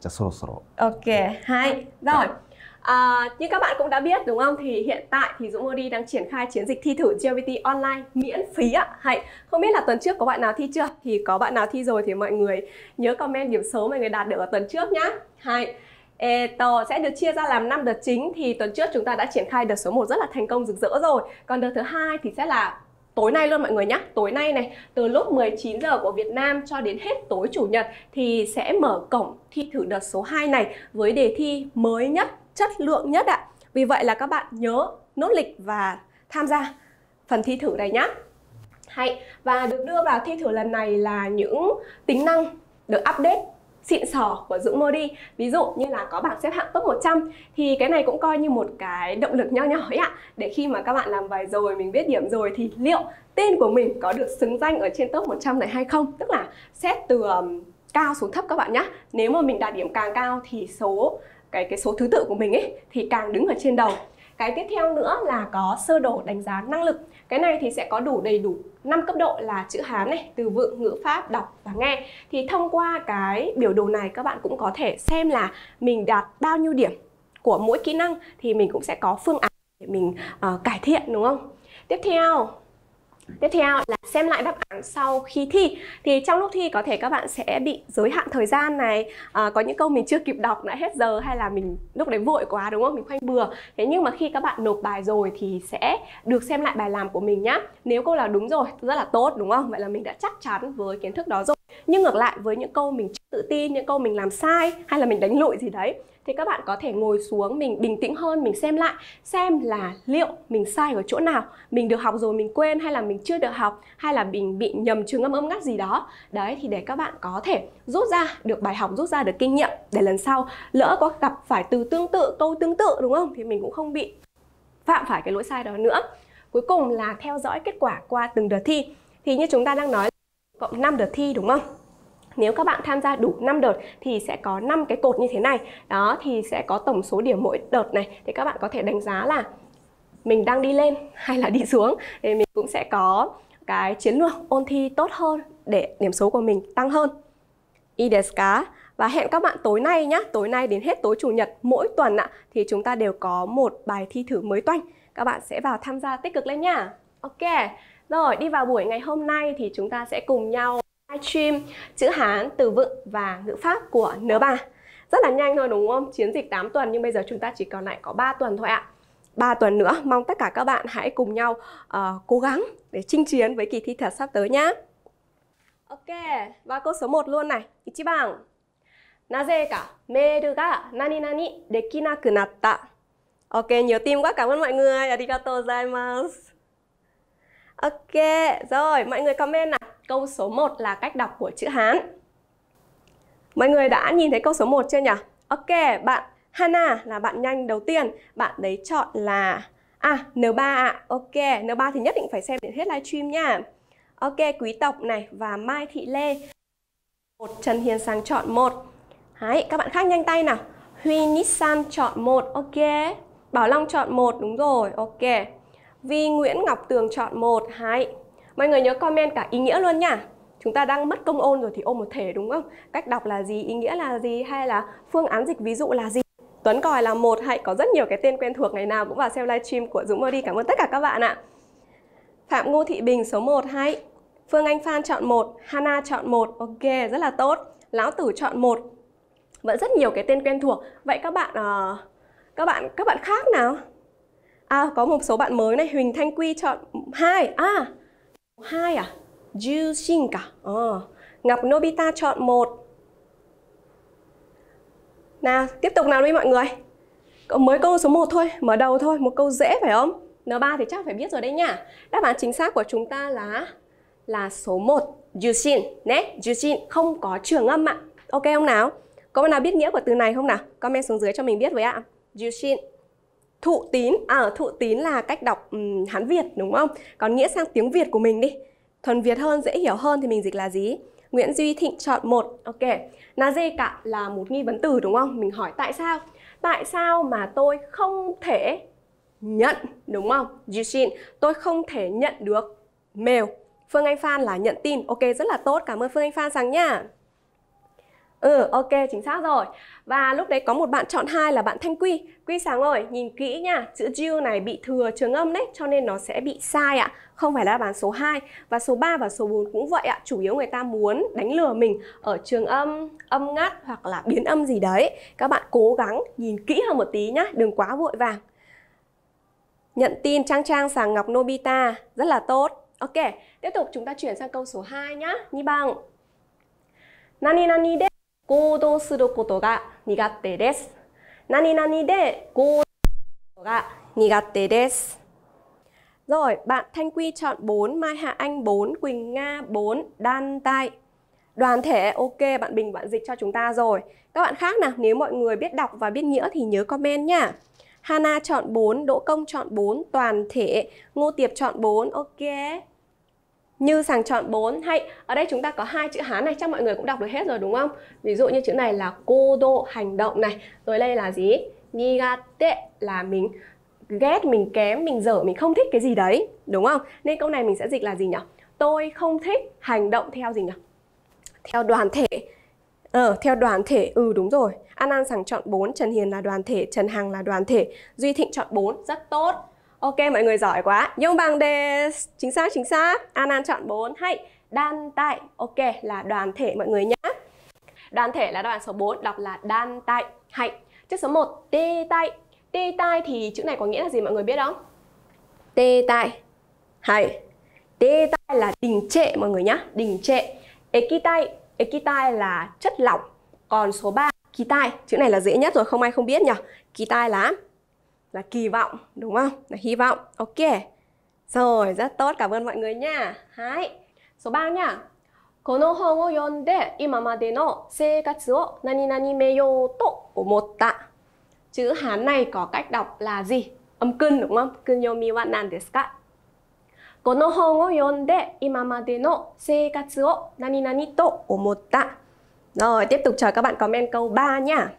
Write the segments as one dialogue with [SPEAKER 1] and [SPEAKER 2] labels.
[SPEAKER 1] じゃあそろそろ
[SPEAKER 2] ok はい rồi À, như các bạn cũng đã biết đúng không thì hiện tại thì Dũng Modi đang triển khai chiến dịch thi thử GLBT online miễn phí ạ. Hay không biết là tuần trước có bạn nào thi chưa? Thì có bạn nào thi rồi thì mọi người nhớ comment điểm số mọi người đạt được ở tuần trước nhá. Hay Eto sẽ được chia ra làm 5 đợt chính thì tuần trước chúng ta đã triển khai đợt số 1 rất là thành công rực rỡ rồi. Còn đợt thứ hai thì sẽ là tối nay luôn mọi người nhé tối nay này từ lúc 19 giờ của Việt Nam cho đến hết tối chủ nhật thì sẽ mở cổng thi thử đợt số 2 này với đề thi mới nhất chất lượng nhất ạ vì vậy là các bạn nhớ nốt lịch và tham gia phần thi thử này nhé hay và được đưa vào thi thử lần này là những tính năng được update xịn sò của Dũng Modi ví dụ như là có bảng xếp hạng top 100 thì cái này cũng coi như một cái động lực nho nhỏ ấy ạ để khi mà các bạn làm bài rồi mình biết điểm rồi thì liệu tên của mình có được xứng danh ở trên top 100 này hay không tức là xét từ um, cao xuống thấp các bạn nhé nếu mà mình đạt điểm càng cao thì số cái cái số thứ tự của mình ấy thì càng đứng ở trên đầu cái tiếp theo nữa là có sơ đồ đánh giá năng lực cái này thì sẽ có đủ đầy đủ 5 cấp độ là chữ Hán này, từ vựng, ngữ pháp, đọc và nghe. Thì thông qua cái biểu đồ này các bạn cũng có thể xem là mình đạt bao nhiêu điểm của mỗi kỹ năng thì mình cũng sẽ có phương án để mình uh, cải thiện đúng không? Tiếp theo Tiếp theo là xem lại đáp án sau khi thi Thì trong lúc thi có thể các bạn sẽ bị giới hạn thời gian này à, Có những câu mình chưa kịp đọc đã hết giờ hay là mình lúc đấy vội quá đúng không? Mình khoanh bừa Thế nhưng mà khi các bạn nộp bài rồi thì sẽ được xem lại bài làm của mình nhá Nếu câu là đúng rồi rất là tốt đúng không? Vậy là mình đã chắc chắn với kiến thức đó rồi nhưng ngược lại với những câu mình tự tin những câu mình làm sai hay là mình đánh lụi gì đấy thì các bạn có thể ngồi xuống mình bình tĩnh hơn mình xem lại xem là liệu mình sai ở chỗ nào mình được học rồi mình quên hay là mình chưa được học hay là mình bị nhầm trường âm âm ngắt gì đó đấy thì để các bạn có thể rút ra được bài học rút ra được kinh nghiệm để lần sau lỡ có gặp phải từ tương tự câu tương tự đúng không thì mình cũng không bị phạm phải cái lỗi sai đó nữa cuối cùng là theo dõi kết quả qua từng đợt thi thì như chúng ta đang nói cộng 5 đợt thi đúng không? Nếu các bạn tham gia đủ 5 đợt thì sẽ có 5 cái cột như thế này. Đó thì sẽ có tổng số điểm mỗi đợt này thì các bạn có thể đánh giá là mình đang đi lên hay là đi xuống thì mình cũng sẽ có cái chiến lược ôn thi tốt hơn để điểm số của mình tăng hơn. Ideska và hẹn các bạn tối nay nhé, tối nay đến hết tối chủ nhật mỗi tuần ạ thì chúng ta đều có một bài thi thử mới toanh. Các bạn sẽ vào tham gia tích cực lên nha. Ok. Rồi, đi vào buổi ngày hôm nay thì chúng ta sẽ cùng nhau livestream chữ Hán, từ vựng và ngữ pháp của N3. Rất là nhanh thôi đúng không? Chiến dịch 8 tuần nhưng bây giờ chúng ta chỉ còn lại có 3 tuần thôi ạ. À. 3 tuần nữa, mong tất cả các bạn hãy cùng nhau uh, cố gắng để chinh chiến với kỳ thi thật sắp tới nhé. Ok, và câu số 1 luôn này. 1 bằng. Ok, nhiều tim quá. Cảm ơn mọi người. Arigatou gozaimasu. Ok, rồi mọi người comment nào. Câu số 1 là cách đọc của chữ Hán. Mọi người đã nhìn thấy câu số 1 chưa nhỉ? Ok, bạn Hana là bạn nhanh đầu tiên. Bạn đấy chọn là à N3 ạ. À. Ok, N3 thì nhất định phải xem đến hết livestream nha. Ok, quý tộc này và Mai Thị Lê. Một Trần Hiền Sang chọn một. Đấy, các bạn khác nhanh tay nào. Huy Nissan chọn một. Ok. Bảo Long chọn một đúng rồi. Ok. Vi Nguyễn Ngọc Tường chọn 1, 2. Mọi người nhớ comment cả ý nghĩa luôn nha. Chúng ta đang mất công ôn rồi thì ôm một thể đúng không? Cách đọc là gì, ý nghĩa là gì hay là phương án dịch ví dụ là gì? Tuấn Còi là một hạnh có rất nhiều cái tên quen thuộc ngày nào cũng vào xem livestream của Dũng Mơ Cảm ơn tất cả các bạn ạ. Phạm Ngô Thị Bình số 1 hay. Phương Anh Phan chọn 1, Hana chọn 1. Ok, rất là tốt. Lão Tử chọn 1. Vẫn rất nhiều cái tên quen thuộc. Vậy các bạn uh, các bạn các bạn khác nào? À, có một số bạn mới này, Huỳnh Thanh Quy chọn 2. À, 2 à? Ju Shin cả. Ờ. Ngọc Nobita chọn 1. Nào, tiếp tục nào đi mọi người. Mới câu số 1 thôi, mở đầu thôi, một câu dễ phải không? N3 thì chắc phải biết rồi đấy nhá. Đáp án chính xác của chúng ta là là số 1, Jushin. Nè, Jushin không có trường âm ạ. Ok không nào? Có bạn nào biết nghĩa của từ này không nào? Comment xuống dưới cho mình biết với ạ. Jushin. Thụ tín, à thụ tín là cách đọc um, Hán Việt đúng không? Còn nghĩa sang tiếng Việt của mình đi. Thuần Việt hơn, dễ hiểu hơn thì mình dịch là gì? Nguyễn Duy Thịnh chọn một. Ok. Na dê cả là một nghi vấn từ đúng không? Mình hỏi tại sao? Tại sao mà tôi không thể nhận đúng không? Jushin, tôi không thể nhận được mail. Phương Anh Phan là nhận tin. Ok, rất là tốt. Cảm ơn Phương Anh Phan rằng nha. Ừ, ok, chính xác rồi. Và lúc đấy có một bạn chọn hai là bạn Thanh Quy. Quy Sáng ơi, nhìn kỹ nha, chữ Jill này bị thừa trường âm đấy, cho nên nó sẽ bị sai ạ. Không phải là đáp án số 2. Và số 3 và số 4 cũng vậy ạ. Chủ yếu người ta muốn đánh lừa mình ở trường âm, âm ngắt hoặc là biến âm gì đấy. Các bạn cố gắng nhìn kỹ hơn một tí nhá, đừng quá vội vàng. Nhận tin Trang Trang Sàng Ngọc Nobita, rất là tốt. Ok, tiếp tục chúng ta chuyển sang câu số 2 nhá. Nhi bằng. Nani nani de 行動することが苦手です。何々で行動することが苦手です。Rồi, bạn Thanh Quy chọn 4, Mai Hạ Anh 4, Quỳnh Nga 4, Đan Tai. Đoàn thể, ok, bạn Bình bạn dịch cho chúng ta rồi. Các bạn khác nào, nếu mọi người biết đọc và biết nghĩa thì nhớ comment nha. Hana chọn 4, Đỗ Công chọn 4, Toàn thể, Ngô Tiệp chọn 4, ok như sàng chọn 4 hay ở đây chúng ta có hai chữ Hán này chắc mọi người cũng đọc được hết rồi đúng không? Ví dụ như chữ này là cô đô hành động này, rồi đây là gì? Nigate là mình ghét, mình kém, mình dở, mình không thích cái gì đấy, đúng không? Nên câu này mình sẽ dịch là gì nhỉ? Tôi không thích hành động theo gì nhỉ? Theo đoàn thể. Ờ, theo đoàn thể, ừ đúng rồi. An An sàng chọn 4, Trần Hiền là đoàn thể, Trần Hằng là đoàn thể, Duy Thịnh chọn 4, rất tốt. Ok mọi người giỏi quá. Dung bằng đề chính xác chính xác. An An chọn 4. Hay đan tại. Ok là đoàn thể mọi người nhé. Đoàn thể là đoàn số 4 đọc là đan tại. Hay. Chữ số 1 tê tại. Tê tại thì chữ này có nghĩa là gì mọi người biết không? Tê tại Hay. Tê tai là đình trệ mọi người nhé. Đình trệ. Ekitai. Ekitai là chất lỏng. Còn số 3 kitai, chữ này là dễ nhất rồi không ai không biết nhỉ? Kitai là là kỳ vọng đúng không là hy vọng ok rồi rất tốt cảm ơn mọi người nha Hai số 3 nha この本を読んで今までの生活を何々めようと思った chữ Hán này có cách đọc là gì âm cân đúng không kunyomi wa nan desu ka この本を読んで今までの生活を何々と思った rồi tiếp tục chờ các bạn comment câu 3 nha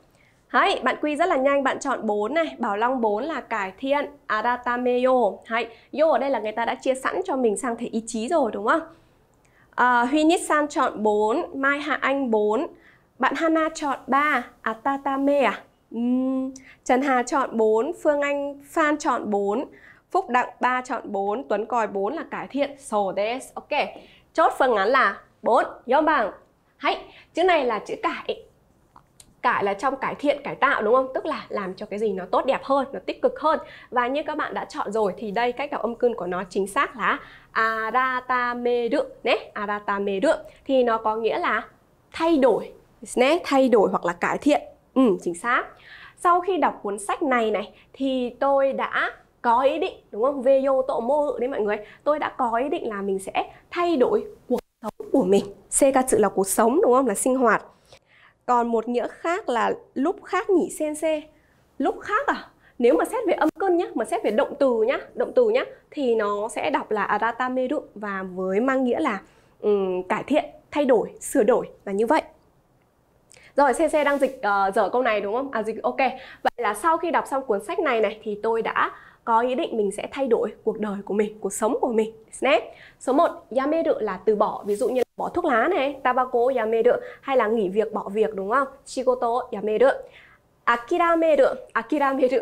[SPEAKER 2] Hãy, bạn quy rất là nhanh, bạn chọn 4 này, Bảo Long 4 là cải thiện, Aratameyo. Hay, yo ở đây là người ta đã chia sẵn cho mình sang thể ý chí rồi đúng không? À, Huy San chọn 4, Mai Hạ Anh 4, bạn Hana chọn 3, Atatame à? Uhm. Trần Hà chọn 4, Phương Anh Phan chọn 4, Phúc Đặng 3 chọn 4, Tuấn Còi 4 là cải thiện. So this, ok. Chốt phương án là 4, yo bằng. Hay, chữ này là chữ cải cải là trong cải thiện cải tạo đúng không tức là làm cho cái gì nó tốt đẹp hơn nó tích cực hơn và như các bạn đã chọn rồi thì đây cách đọc âm cưng của nó chính xác là aratameru nhé aratameru thì nó có nghĩa là thay đổi nhé thay đổi hoặc là cải thiện ừ chính xác sau khi đọc cuốn sách này này thì tôi đã có ý định đúng không về vô tổ mô ngữ đấy mọi người tôi đã có ý định là mình sẽ thay đổi cuộc sống của mình Sekatsu là cuộc sống đúng không là sinh hoạt còn một nghĩa khác là lúc khác nhỉ sen xê lúc khác à nếu mà xét về âm cân nhá mà xét về động từ nhá động từ nhá thì nó sẽ đọc là aratameru và với mang nghĩa là um, cải thiện thay đổi sửa đổi là như vậy rồi CC đang dịch uh, dở câu này đúng không? À dịch ok. Vậy là sau khi đọc xong cuốn sách này này thì tôi đã có ý định mình sẽ thay đổi cuộc đời của mình, cuộc sống của mình. Snap. Số 1, yameru là từ bỏ, ví dụ như bỏ thuốc lá này, tabako yameru hay là nghỉ việc bỏ việc đúng không? Shigoto yameru. Akirameru, akirameru.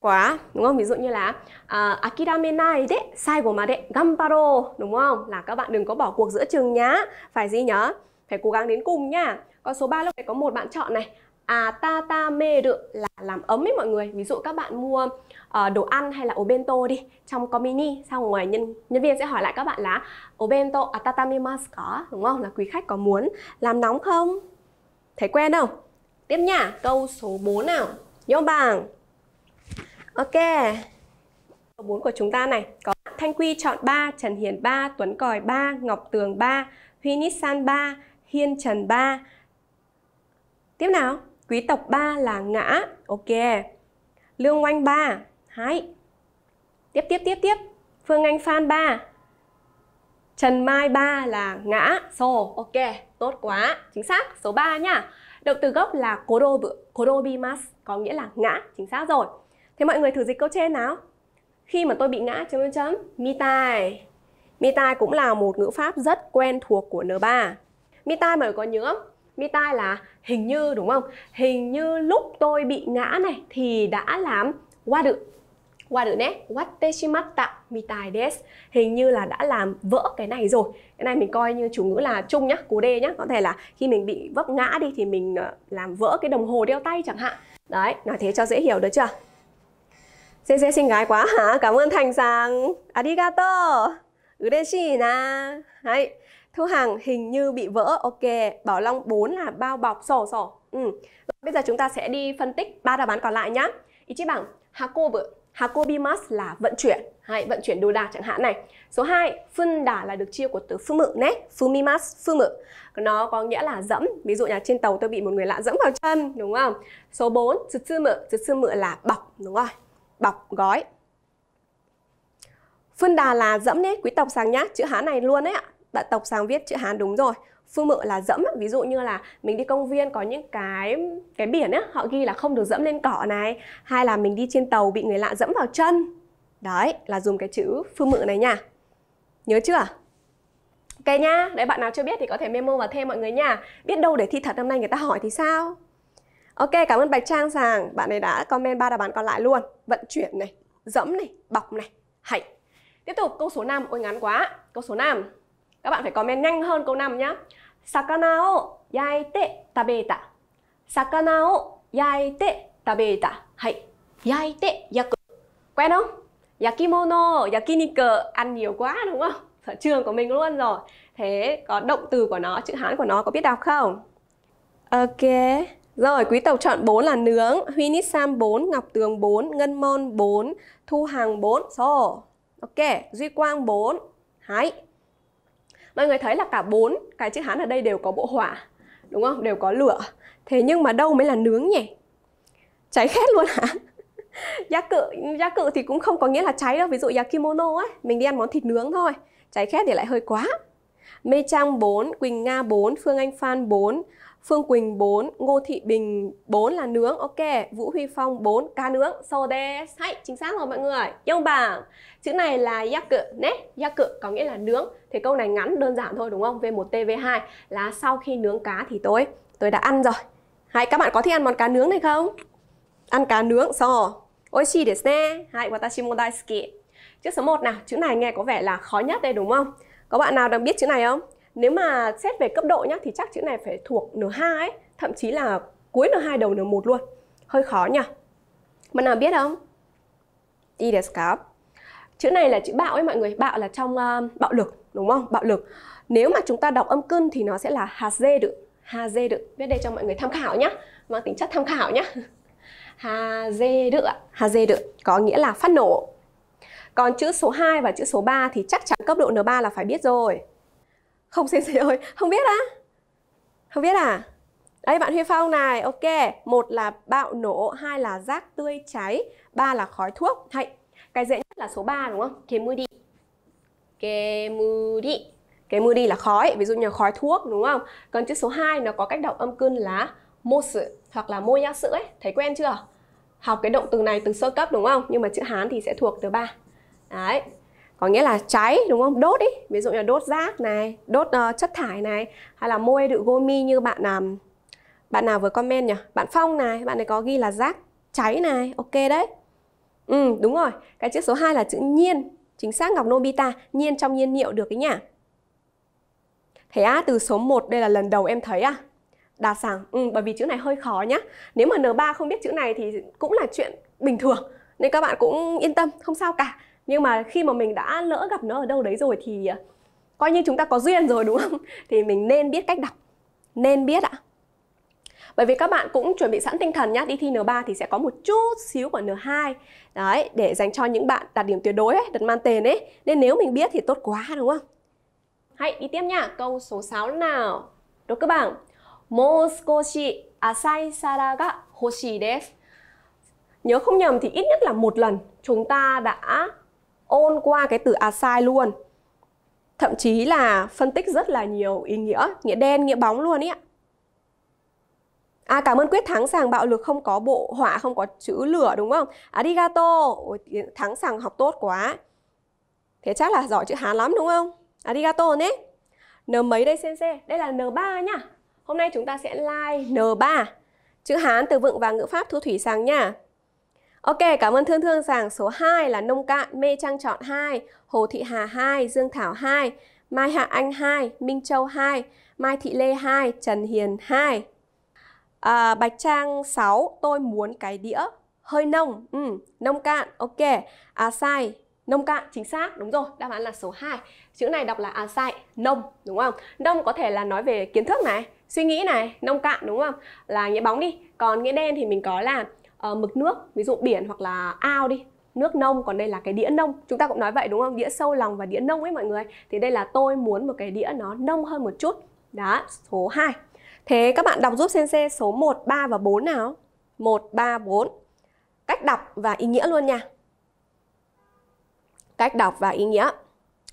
[SPEAKER 2] quá đúng không ví dụ như là uh, à, akirame nai de saigo made gambaro đúng không là các bạn đừng có bỏ cuộc giữa chừng nhá phải gì nhá phải cố gắng đến cùng nhá còn số 3 lúc này có một bạn chọn này à ta ta mê rự là làm ấm ấy mọi người ví dụ các bạn mua uh, đồ ăn hay là ổ đi trong có xong ngoài nhân nhân viên sẽ hỏi lại các bạn là ổ bento à tatami mas có đúng không là quý khách có muốn làm nóng không thấy quen không tiếp nha câu số 4 nào nhớ bảng ok câu 4 của chúng ta này có Thanh Quy chọn 3, Trần Hiền 3, Tuấn Còi 3, Ngọc Tường 3, Huy Nissan 3, Hiên Trần 3. Tiếp nào quý tộc 3 là ngã ok lương oanh 3 hái tiếp tiếp tiếp tiếp phương anh phan 3 Trần Mai 3 là ngã, so, ok, tốt quá, chính xác, số 3 nhá. Động từ gốc là korobu, korobimas, có nghĩa là ngã, chính xác rồi. Thế mọi người thử dịch câu trên nào. Khi mà tôi bị ngã, chấm chấm chấm, mitai. Mitai cũng là một ngữ pháp rất quen thuộc của N3. Mitai mọi người có nhớ không? mi tai là hình như đúng không hình như lúc tôi bị ngã này thì đã làm qua được qua được nhé. nè mi tai des hình như là đã làm vỡ cái này rồi cái này mình coi như chủ ngữ là chung nhá cú đê nhá có thể là khi mình bị vấp ngã đi thì mình ờ, làm vỡ cái đồng hồ đeo tay chẳng hạn đấy nói thế cho dễ hiểu được chưa dễ dễ xinh gái quá hả cảm ơn thành rằng arigato ureshi na đấy Thu Hằng hình như bị vỡ. Ok, Bảo Long 4 là bao bọc sổ sổ. Ừ. Bây giờ chúng ta sẽ đi phân tích ba đáp án còn lại nhá. Ý chí bằng Hakobu. Hakobimas là vận chuyển, hay vận chuyển đồ đạc chẳng hạn này. Số 2, phân đà là được chia của từ phương mự nè, fumimas, phương mự. Nó có nghĩa là dẫm, ví dụ nhà trên tàu tôi bị một người lạ dẫm vào chân, đúng không? Số 4, tsutsu mự, tsutsu mự là bọc, đúng rồi, bọc, gói. Phân đà là dẫm nhé quý tộc sang nhá, chữ hán này luôn đấy ạ bạn tộc sang viết chữ Hán đúng rồi phương mự là dẫm ví dụ như là mình đi công viên có những cái cái biển á họ ghi là không được dẫm lên cỏ này hay là mình đi trên tàu bị người lạ dẫm vào chân đấy là dùng cái chữ phương mự này nha nhớ chưa ok nhá đấy bạn nào chưa biết thì có thể memo vào thêm mọi người nha biết đâu để thi thật năm nay người ta hỏi thì sao ok cảm ơn bạch trang sàng bạn này đã comment ba đáp án còn lại luôn vận chuyển này dẫm này bọc này hạnh tiếp tục câu số 5 ôi ngắn quá câu số 5 các bạn phải comment nhanh hơn câu 5 nhé. Sakana o yaite tabeta. Sakana o yaite tabeta. Hãy yaite yaku. Quen không? Yakimono, yakiniku ăn nhiều quá đúng không? Sở trường của mình luôn rồi. Thế có động từ của nó, chữ Hán của nó có biết đọc không? Ok. Rồi, quý tộc chọn 4 là nướng, Huy Nít Sam 4, Ngọc Tường 4, Ngân Môn 4, Thu Hàng 4, So. Ok, Duy Quang 4, Hái mọi người thấy là cả bốn cái chữ hán ở đây đều có bộ hỏa đúng không đều có lửa thế nhưng mà đâu mới là nướng nhỉ cháy khét luôn hả giá cự giá cự thì cũng không có nghĩa là cháy đâu ví dụ yakimono ấy mình đi ăn món thịt nướng thôi cháy khét thì lại hơi quá mê trang 4, quỳnh nga 4, phương anh phan 4, Phương Quỳnh 4, Ngô Thị Bình 4 là nướng, ok. Vũ Huy Phong 4, cá nướng. So des. Hay, chính xác rồi mọi người. Yông bảng. Chữ này là yakku, ne. Yakku có nghĩa là nướng. Thì câu này ngắn đơn giản thôi đúng không? V1T, V2 là sau khi nướng cá thì tôi tôi đã ăn rồi. Hay, các bạn có thích ăn món cá nướng này không? Ăn cá nướng, so. Oishii desu ne. Hay, watashi mo daisuki. Chữ số 1 nào, chữ này nghe có vẻ là khó nhất đây đúng không? Có bạn nào đang biết chữ này không? Nếu mà xét về cấp độ nhá thì chắc chữ này phải thuộc N2 ấy, thậm chí là cuối N2 đầu N1 luôn. Hơi khó nhỉ. Bạn nào biết không? I Chữ này là chữ bạo ấy mọi người, bạo là trong uh, bạo lực đúng không? Bạo lực. Nếu mà chúng ta đọc âm cưng thì nó sẽ là hà haze được, dê được. Viết đây cho mọi người tham khảo nhá, mang tính chất tham khảo nhá. dê được ạ, dê được có nghĩa là phát nổ. Còn chữ số 2 và chữ số 3 thì chắc chắn cấp độ N3 là phải biết rồi không xin gì ơi không biết á à? không biết à đây bạn huy phong này ok một là bạo nổ hai là rác tươi cháy ba là khói thuốc hay cái dễ nhất là số 3 đúng không mưa mưa đi đi kemudi mưa đi là khói ví dụ như khói thuốc đúng không còn chữ số 2 nó có cách đọc âm cưng là mosu hoặc là moyasu ấy thấy quen chưa học cái động từ này từ sơ cấp đúng không nhưng mà chữ hán thì sẽ thuộc từ ba đấy có nghĩa là cháy đúng không đốt ý ví dụ như là đốt rác này đốt uh, chất thải này hay là môi đự gomi như bạn um, bạn nào vừa comment nhỉ bạn phong này bạn ấy có ghi là rác cháy này ok đấy ừ đúng rồi cái chữ số 2 là chữ nhiên chính xác ngọc nobita nhiên trong nhiên liệu được ấy nhỉ thế á từ số 1 đây là lần đầu em thấy à đa sàng ừ, bởi vì chữ này hơi khó nhá nếu mà n 3 không biết chữ này thì cũng là chuyện bình thường nên các bạn cũng yên tâm không sao cả nhưng mà khi mà mình đã lỡ gặp nó ở đâu đấy rồi thì à, coi như chúng ta có duyên rồi đúng không thì mình nên biết cách đọc nên biết ạ bởi vì các bạn cũng chuẩn bị sẵn tinh thần nhá đi thi N3 thì sẽ có một chút xíu của N2 đấy để dành cho những bạn đạt điểm tuyệt đối ấy, đặt man tền ấy nên nếu mình biết thì tốt quá đúng không hãy đi tiếp nha câu số 6 nào đúng các bạn Moskoshi asai sara ga hoshi desu Nhớ không nhầm thì ít nhất là một lần chúng ta đã ôn qua cái từ assign luôn thậm chí là phân tích rất là nhiều ý nghĩa nghĩa đen nghĩa bóng luôn ý ạ À cảm ơn Quyết thắng sàng bạo lực không có bộ họa không có chữ lửa đúng không? Arigato. Ôi, thắng sàng học tốt quá. Thế chắc là giỏi chữ Hán lắm đúng không? Arigato nhé. N mấy đây sensei? Đây là N3 nhá. Hôm nay chúng ta sẽ like N3. Chữ Hán từ vựng và ngữ pháp thu thủy sàng nha. Ok, cảm ơn Thương Thương rằng số 2 là Nông Cạn, Mê Trang Chọn 2, Hồ Thị Hà 2, Dương Thảo 2, Mai Hạ Anh 2, Minh Châu 2, Mai Thị Lê 2, Trần Hiền 2. À, Bạch Trang 6, tôi muốn cái đĩa hơi nông, ừ, nông cạn, ok. À sai, nông cạn chính xác đúng rồi đáp án là số 2 chữ này đọc là à sai nông đúng không nông có thể là nói về kiến thức này suy nghĩ này nông cạn đúng không là nghĩa bóng đi còn nghĩa đen thì mình có là Ờ, mực nước ví dụ biển hoặc là ao đi nước nông còn đây là cái đĩa nông chúng ta cũng nói vậy đúng không đĩa sâu lòng và đĩa nông ấy mọi người thì đây là tôi muốn một cái đĩa nó nông hơn một chút đó số 2 thế các bạn đọc giúp sensei số 1, 3 và 4 nào 1, 3, 4 cách đọc và ý nghĩa luôn nha cách đọc và ý nghĩa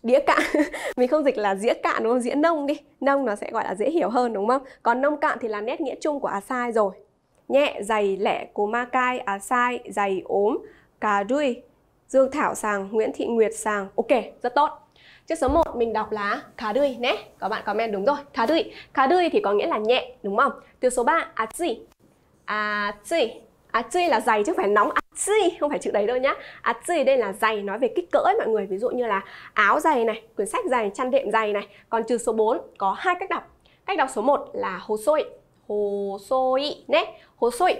[SPEAKER 2] đĩa cạn mình không dịch là dĩa cạn đúng không dĩa nông đi nông nó sẽ gọi là dễ hiểu hơn đúng không còn nông cạn thì là nét nghĩa chung của sai rồi nhẹ dày lẻ của ma cai á à, sai dày ốm cà đuôi dương thảo sàng nguyễn thị nguyệt sàng ok rất tốt Chữ số 1 mình đọc là khá đuôi nhé. có bạn comment đúng rồi. Khá đuôi. Khá đuôi thì có nghĩa là nhẹ đúng không? Từ số 3 atsui. à Atsui à, à, là dày chứ không phải nóng atsui, không phải chữ đấy đâu nhá. Atsui đây là dày nói về kích cỡ ấy mọi người. Ví dụ như là áo dày này, quyển sách dày, chăn đệm dày này. Còn trừ số 4 có hai cách đọc. Cách đọc số 1 là hồ sôi. Hồ sôi nhé hố sôi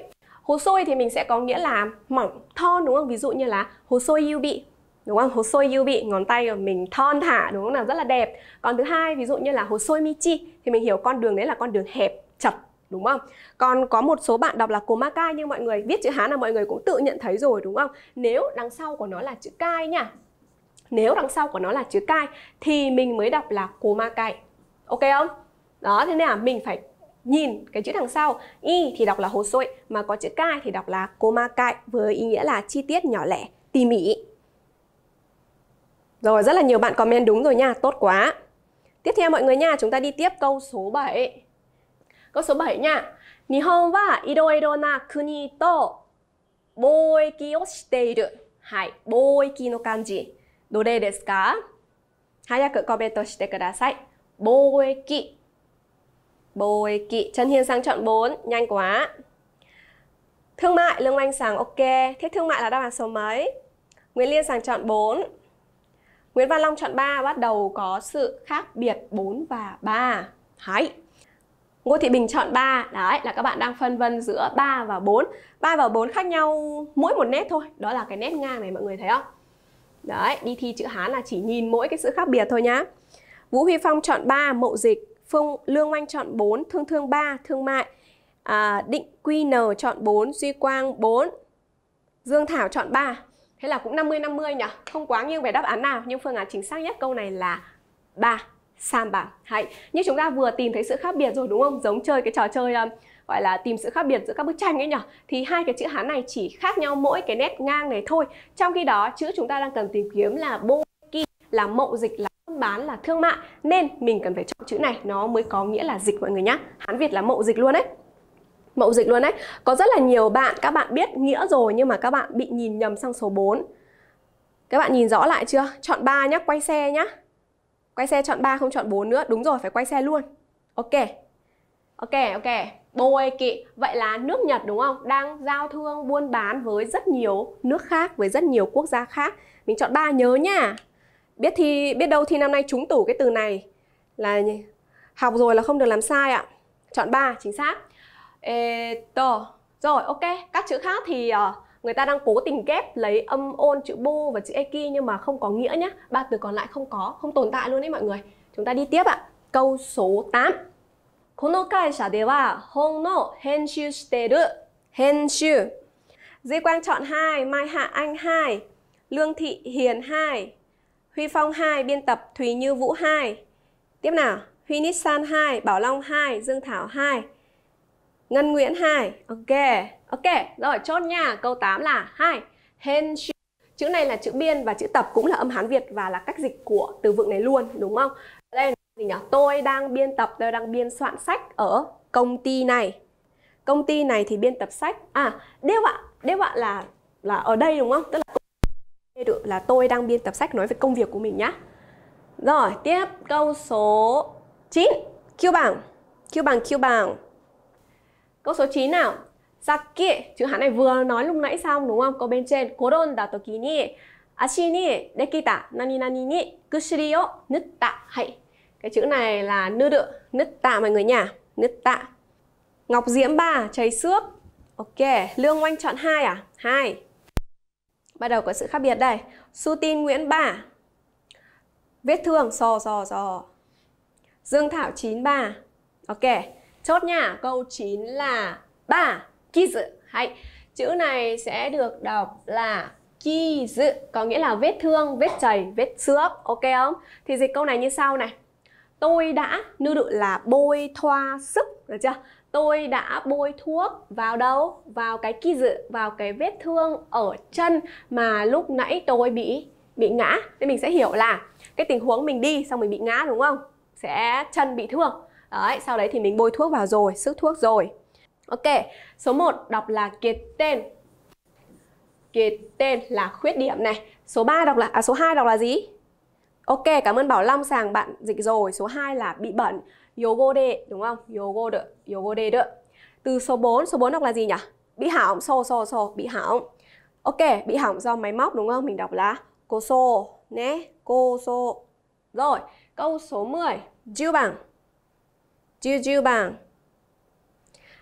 [SPEAKER 2] hố sôi thì mình sẽ có nghĩa là mỏng thon đúng không ví dụ như là hố sôi yêu bị đúng không? hố sôi yêu bị, ngón tay của mình thon thả đúng không nào? Rất là đẹp. Còn thứ hai, ví dụ như là hố sôi mi chi thì mình hiểu con đường đấy là con đường hẹp, chật đúng không? Còn có một số bạn đọc là komaka nhưng mọi người viết chữ Hán là mọi người cũng tự nhận thấy rồi đúng không? Nếu đằng sau của nó là chữ cai nha. Nếu đằng sau của nó là chữ cai thì mình mới đọc là komakai. Ok không? Đó thế nên là mình phải nhìn cái chữ đằng sau y thì đọc là hồ sôi mà có chữ cai thì đọc là coma cai với ý nghĩa là chi tiết nhỏ lẻ tỉ mỉ rồi rất là nhiều bạn comment đúng rồi nha tốt quá tiếp theo mọi người nha chúng ta đi tiếp câu số 7 câu số 7 nha Nihon wa iroiro na kuni to boeki o shite iru はい貿易の漢字どれですか早くコメントしてください貿易 Bồi kỵ Trần hiên sang chọn 4 Nhanh quá Thương mại Lương Anh sàng ok Thế thương mại là đáp án số mấy? Nguyễn Liên sàng chọn 4 Nguyễn Văn Long chọn 3 Bắt đầu có sự khác biệt 4 và 3 Hãy Ngô Thị Bình chọn 3 Đấy là các bạn đang phân vân giữa 3 và 4 3 và 4 khác nhau mỗi một nét thôi Đó là cái nét ngang này mọi người thấy không Đấy, đi thi chữ Hán là chỉ nhìn mỗi cái sự khác biệt thôi nhá Vũ Huy Phong chọn 3 mậu dịch Phương Lương Oanh chọn 4, Thương Thương 3, Thương mại. À, Định Quy N chọn 4, Duy Quang 4, Dương Thảo chọn 3. Thế là cũng 50-50 nhỉ? Không quá nghiêng về đáp án nào, nhưng phương án à, chính xác nhất câu này là 3. Sam bảng. Hãy. Như chúng ta vừa tìm thấy sự khác biệt rồi đúng không? Giống chơi cái trò chơi um, gọi là tìm sự khác biệt giữa các bức tranh ấy nhỉ thì hai cái chữ hán này chỉ khác nhau mỗi cái nét ngang này thôi trong khi đó chữ chúng ta đang cần tìm kiếm là boki là mậu dịch là buôn bán là thương mại nên mình cần phải chọn chữ này nó mới có nghĩa là dịch mọi người nhá hán việt là mậu dịch luôn đấy mậu dịch luôn đấy có rất là nhiều bạn các bạn biết nghĩa rồi nhưng mà các bạn bị nhìn nhầm sang số 4 các bạn nhìn rõ lại chưa chọn 3 nhá quay xe nhá quay xe chọn 3 không chọn 4 nữa đúng rồi phải quay xe luôn ok ok ok bôi kỵ vậy là nước nhật đúng không đang giao thương buôn bán với rất nhiều nước khác với rất nhiều quốc gia khác mình chọn 3 nhớ nhá biết thi biết đâu thi năm nay trúng tủ cái từ này là học rồi là không được làm sai ạ chọn 3 chính xác Ê, tờ. rồi ok các chữ khác thì ờ, người ta đang cố tình ghép lấy âm ôn chữ bu và chữ eki nhưng mà không có nghĩa nhá ba từ còn lại không có không tồn tại luôn đấy mọi người chúng ta đi tiếp ạ câu số 8この会社では本の編集してる編集 Duy Quang chọn 2, Mai Hạ Anh 2, Lương Thị Hiền 2, Huy Phong 2, biên tập Thùy Như Vũ 2. Tiếp nào, Huy Nissan 2, Bảo Long 2, Dương Thảo 2. Ngân Nguyễn 2. Ok. Ok, rồi chốt nha. Câu 8 là 2. Henshin. Chữ này là chữ biên và chữ tập cũng là âm Hán Việt và là cách dịch của từ vựng này luôn, đúng không? đây thì nhỉ? Tôi đang biên tập, tôi đang biên soạn sách ở công ty này. Công ty này thì biên tập sách. À, đeo ạ. Đeo ạ là là ở đây đúng không? Tức là là tôi đang biên tập sách nói về công việc của mình nhá. Rồi, tiếp câu số 9. Kêu bằng. Kêu bằng, kêu bằng. Câu số 9 nào. Sakki, chữ Hán này vừa nói lúc nãy xong đúng không? Câu bên trên. Koronda toki ni ashi ni dekita nani nani ni kushiri o nutta. Hay. Cái chữ này là nư đự, nutta mọi người nhá. Nutta. Ngọc Diễm 3, cháy xước. Ok, Lương Oanh chọn 2 à? 2 bắt đầu có sự khác biệt đây sutin nguyễn bà vết thương sò sò sò dương thảo chín ba, ok chốt nha câu 9 là ba dự hay chữ này sẽ được đọc là dự có nghĩa là vết thương vết chảy vết xước ok không thì dịch câu này như sau này tôi đã nư đự là bôi thoa sức được chưa tôi đã bôi thuốc vào đâu vào cái kỳ dự vào cái vết thương ở chân mà lúc nãy tôi bị bị ngã nên mình sẽ hiểu là cái tình huống mình đi xong mình bị ngã đúng không sẽ chân bị thương đấy sau đấy thì mình bôi thuốc vào rồi sức thuốc rồi ok số 1 đọc là kiệt tên kiệt tên là khuyết điểm này số 3 đọc là à, số 2 đọc là gì ok cảm ơn bảo long sàng bạn dịch rồi số 2 là bị bẩn 요거 đệ đúng không? 요거 đệ, 요거 đệ đệ. Từ số 4, số 4 đọc là gì nhỉ? Bị hỏng, so so so, bị hỏng. Ok, bị hỏng do máy móc đúng không? Mình đọc là 고소, nè, 고소. Rồi, câu số 10, jiu bằng. Jiu jiu bằng.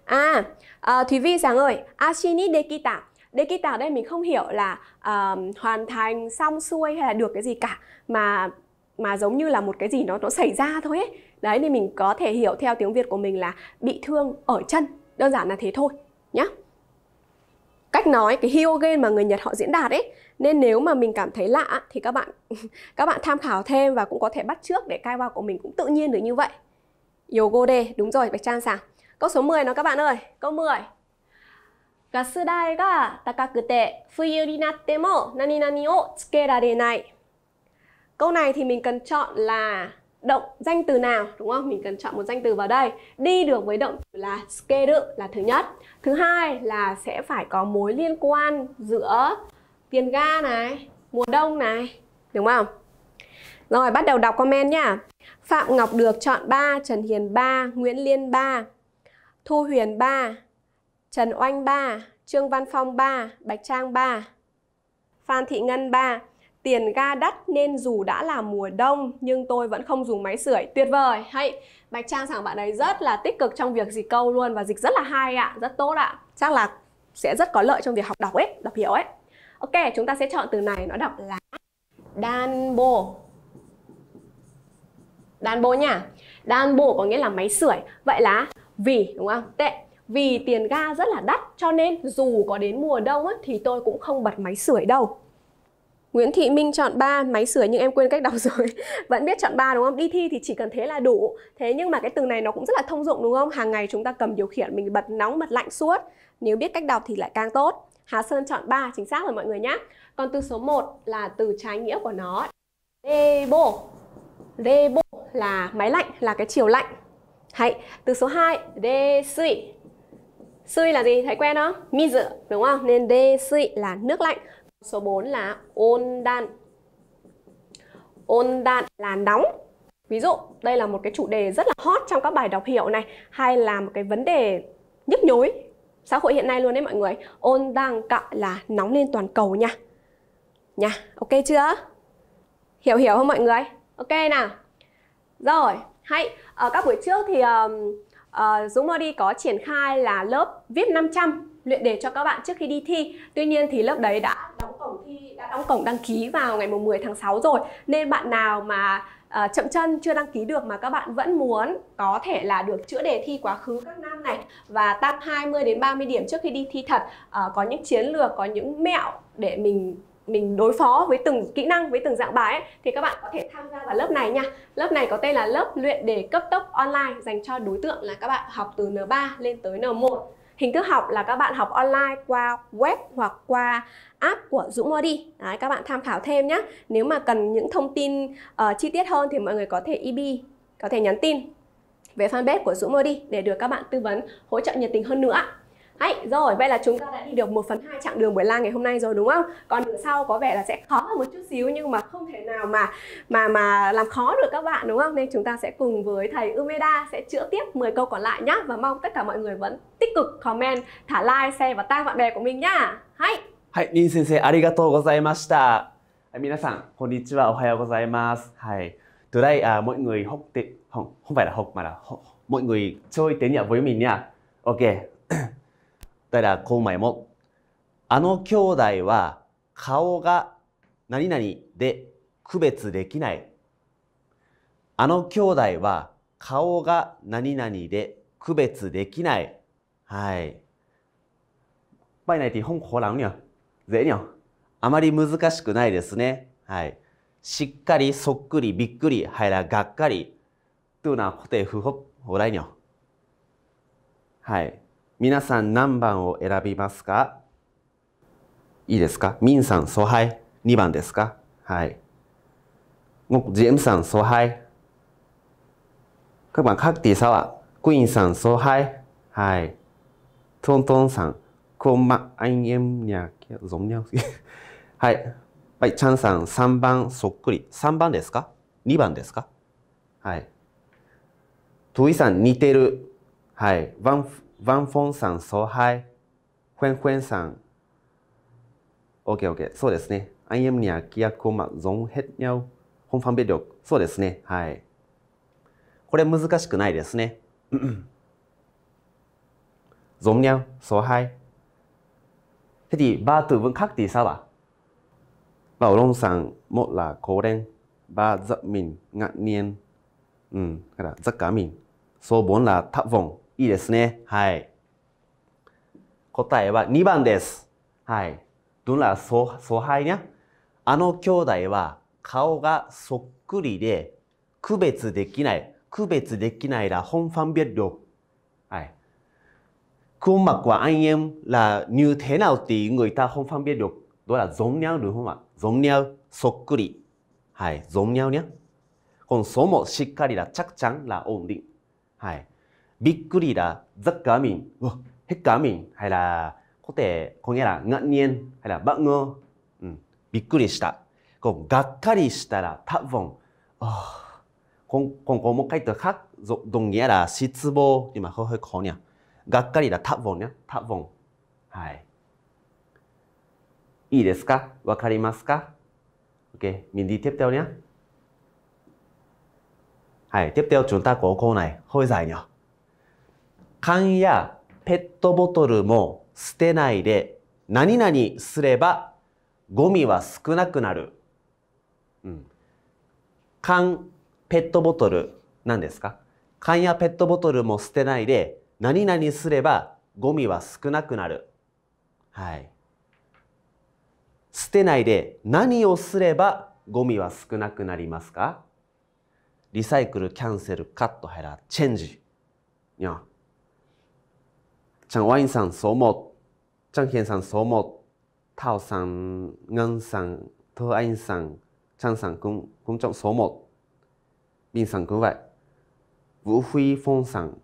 [SPEAKER 2] À, uh, Thúy Vi sáng ơi, Ashini Dekita. Dekita ở đây mình không hiểu là uh, hoàn thành xong xuôi hay là được cái gì cả mà mà giống như là một cái gì nó nó xảy ra thôi ấy đấy nên mình có thể hiểu theo tiếng việt của mình là bị thương ở chân đơn giản là thế thôi nhé cách nói cái hyogen mà người Nhật họ diễn đạt ấy nên nếu mà mình cảm thấy lạ thì các bạn các bạn tham khảo thêm và cũng có thể bắt trước để kaiwa của mình cũng tự nhiên được như vậy yogode đúng rồi bạch trang sàng câu số 10 nó các bạn ơi câu 10 gasudai ga takakute fuyu ni natte mo nani nani o tsukerare câu này thì mình cần chọn là động danh từ nào đúng không? Mình cần chọn một danh từ vào đây. Đi được với động từ là schedule là thứ nhất. Thứ hai là sẽ phải có mối liên quan giữa tiền ga này, mùa đông này, đúng không? Rồi bắt đầu đọc comment nha. Phạm Ngọc được chọn 3, Trần Hiền 3, Nguyễn Liên 3, Thu Huyền 3, Trần Oanh 3, Trương Văn Phong 3, Bạch Trang 3, Phan Thị Ngân 3. Tiền ga đắt nên dù đã là mùa đông nhưng tôi vẫn không dùng máy sưởi. Tuyệt vời. Hay, Bạch Trang rằng bạn ấy rất là tích cực trong việc dịch câu luôn và dịch rất là hay ạ, à, rất tốt ạ. À. Chắc là sẽ rất có lợi trong việc học đọc ấy, đọc hiểu ấy. Ok, chúng ta sẽ chọn từ này nó đọc là Danbo. Danbo nha. Danbo có nghĩa là máy sưởi. Vậy là vì đúng không? Tệ. Vì tiền ga rất là đắt cho nên dù có đến mùa đông ấy, thì tôi cũng không bật máy sưởi đâu. Nguyễn Thị Minh chọn 3, máy sửa nhưng em quên cách đọc rồi. Vẫn biết chọn 3 đúng không? Đi thi thì chỉ cần thế là đủ. Thế nhưng mà cái từ này nó cũng rất là thông dụng đúng không? Hàng ngày chúng ta cầm điều khiển mình bật nóng bật lạnh suốt. Nếu biết cách đọc thì lại càng tốt. Hà Sơn chọn 3 chính xác rồi mọi người nhé. Còn từ số 1 là từ trái nghĩa của nó. Rebo. Rebo là máy lạnh, là cái chiều lạnh. Hãy, từ số 2, de sui. Sui là gì? Thấy quen không? Mizu, đúng không? Nên de sui là nước lạnh. Số 4 là ôn đan. Ôn đan là nóng. Ví dụ, đây là một cái chủ đề rất là hot trong các bài đọc hiểu này hay là một cái vấn đề nhức nhối xã hội hiện nay luôn đấy mọi người. Ôn đang cạ là nóng lên toàn cầu nha. Nha, ok chưa? Hiểu hiểu không mọi người? Ok nào. Rồi, hay. Ở ờ, các buổi trước thì um, uh, Dũng Mori có triển khai là lớp viết 500 luyện đề cho các bạn trước khi đi thi. Tuy nhiên thì lớp đấy đã đóng cổng thi đã đóng cổng đăng ký vào ngày mùng 10 tháng 6 rồi. Nên bạn nào mà uh, chậm chân chưa đăng ký được mà các bạn vẫn muốn có thể là được chữa đề thi quá khứ các năm này và tăng 20 đến 30 điểm trước khi đi thi thật, uh, có những chiến lược, có những mẹo để mình mình đối phó với từng kỹ năng với từng dạng bài ấy, thì các bạn có thể tham gia vào lớp này nha lớp này có tên là lớp luyện đề cấp tốc online dành cho đối tượng là các bạn học từ N3 lên tới N1 hình thức học là các bạn học online qua web hoặc qua app của Dũng Modi Đấy, các bạn tham khảo thêm nhé nếu mà cần những thông tin uh, chi tiết hơn thì mọi người có thể email có thể nhắn tin về fanpage của Dũng Modi để được các bạn tư vấn hỗ trợ nhiệt tình hơn nữa hay rồi vậy là chúng ta đã đi được 1 phần 2 chặng đường buổi lang ngày hôm nay rồi đúng không? Còn đường sau có vẻ là sẽ khó hơn một chút xíu nhưng mà không thể nào mà mà mà làm khó được các bạn đúng không? Nên chúng ta sẽ cùng với thầy Umeda sẽ chữa tiếp 10 câu còn lại nhá và mong tất cả mọi người vẫn tích cực comment, thả like, share và tag bạn bè của mình nhá. Hay. sensei, Hãy.
[SPEAKER 1] Hãy, Rin 先生ありがとうございました。皆さん、こんにちは、おはようございます。はい。Từ đây à, mọi người học tiếng không không phải là học mà là mọi người chơi tiếng Nhật với mình nha. Ok. たらこうまいも。あの兄弟は顔が何々で区別できない。あの兄弟は顔が何々で区別できない。はい。バイナイティ thì không khó lắm あまり難しくないですね。はい。しっかり、そっくり、びっくり、はいら、がっかり。というのは固定符合、ほらいにょ。はい。皆さん何番を選びますかいいですかミンさん、ソハイ。2番ですかはい。モクジェムさん、ソハカクティサワ。クインさん、ソハはい。トントンさん、クンマ、アインエムニャケ、ゾンニャウ はい。はい、チャンさん、3番、そっくり。3番ですか ?2 番ですかはい。トゥイさん、似てる。はい。ワン、Văn phong そうですね。anh em nhà kia cô mặc giống hết nhau. Không phân biệt được. そうですね。はい。これ難しくないですね。giống nhau. Số 2. Thế thì ba từ vựng khác thì sao ạ? Bảo Long rằng một là cố đen, ba giận mình, ngạc nhiên, ừ, hay là giật cá いいですね。はい。答えは2番です。はい。どんな祖輩にゃあの兄弟は顔がそっくりで区別できない。区別できないら本ファンビルはい。クオはアンエニューテナウって言うのい本ファンどうゾンニャウルフンはゾンニャウそっくり。はい。ゾンニャウニャこのソもしっかりら、チャクチャンらオンリン。はい。Big Goody là rất cá mình, hết cá mình hay là có thể có nghĩa là ngạc nhiên hay là bất ngờ. Ừ. Big Goody shita. Còn Gakari shita là thất vọng. Ờ, còn, còn có một cái từ khác đồng nghĩa là 失望 nhưng mà hơi hơi khó nhỉ. Gakari là thất vọng nhé, thất vọng. Hai. いいですかわかりますか Ok, mình đi tiếp theo nhé. Hãy tiếp theo chúng ta có câu này, hơi dài nhỉ? 缶やペットボトルも捨てないで何々すればゴミは少なくなる。うん、缶、ペットボトル、何ですか缶やペットボトルも捨てないで何々すればゴミは少なくなる。はい。捨てないで何をすればゴミは少なくなりますかリサイクル、キャンセル、カット、ヘラ、チェンジ。にゃ。チャンワインさんそう思チャンヒンさんそう思タオさん、ガンさん、トアインさん、チャンさん、君、ン、ちゃんそう思う。ビンさん、グワイ、ウフイ・フォンさん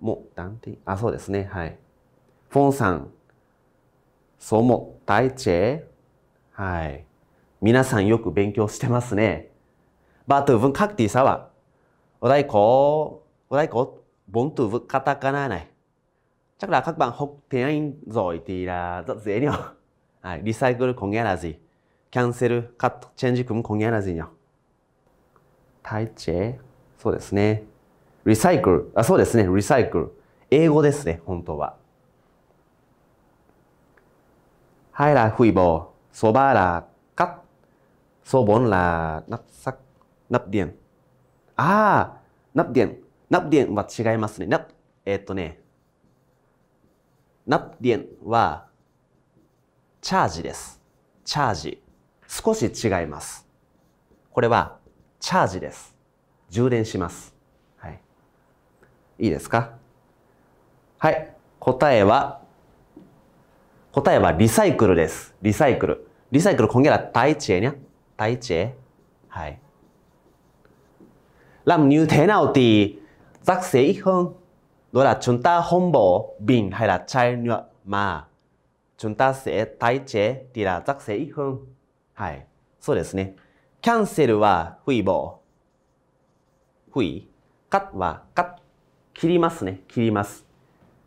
[SPEAKER 1] も、なんて、あ、そうですね、はい。フォンさん、そう思う。大チェはい。皆さんよく勉強してますね。バトゥブンカクティサワ。おだいおだいボントゥブカタカナない。chắc là các bạn học tiếng Anh rồi thì là rất dễ nhỉ. À, recycle có nghĩa là gì? Cancel, cut, change cũng có nghĩa là gì nhỉ? Tái chế. そうですね。recycle。あ、そうですね。recycle。英語ですね、本当は。はいらふいぼ、そばらか、そぼんらなさく、なっでん。ああ、なっでん。なっでんは違いますね。なっ、えー、っとね、ナプディエンはチャージです。チャージ。少し違います。これはチャージです。充電します。はい。いいですかはい。答えは、答えはリサイクルです。リサイクル。リサイクル、こんげら、大チェにゃ。大チェ。はい。ラムニューテナ h ティ、à 作成一本。đó là chúng ta không bỏ bình hay là chai nhựa mà chúng ta sẽ tái chế thì là r hơn. h a そうですね。キャンセルはフイボー。フイ。カッはカッ。切りますね。切ります。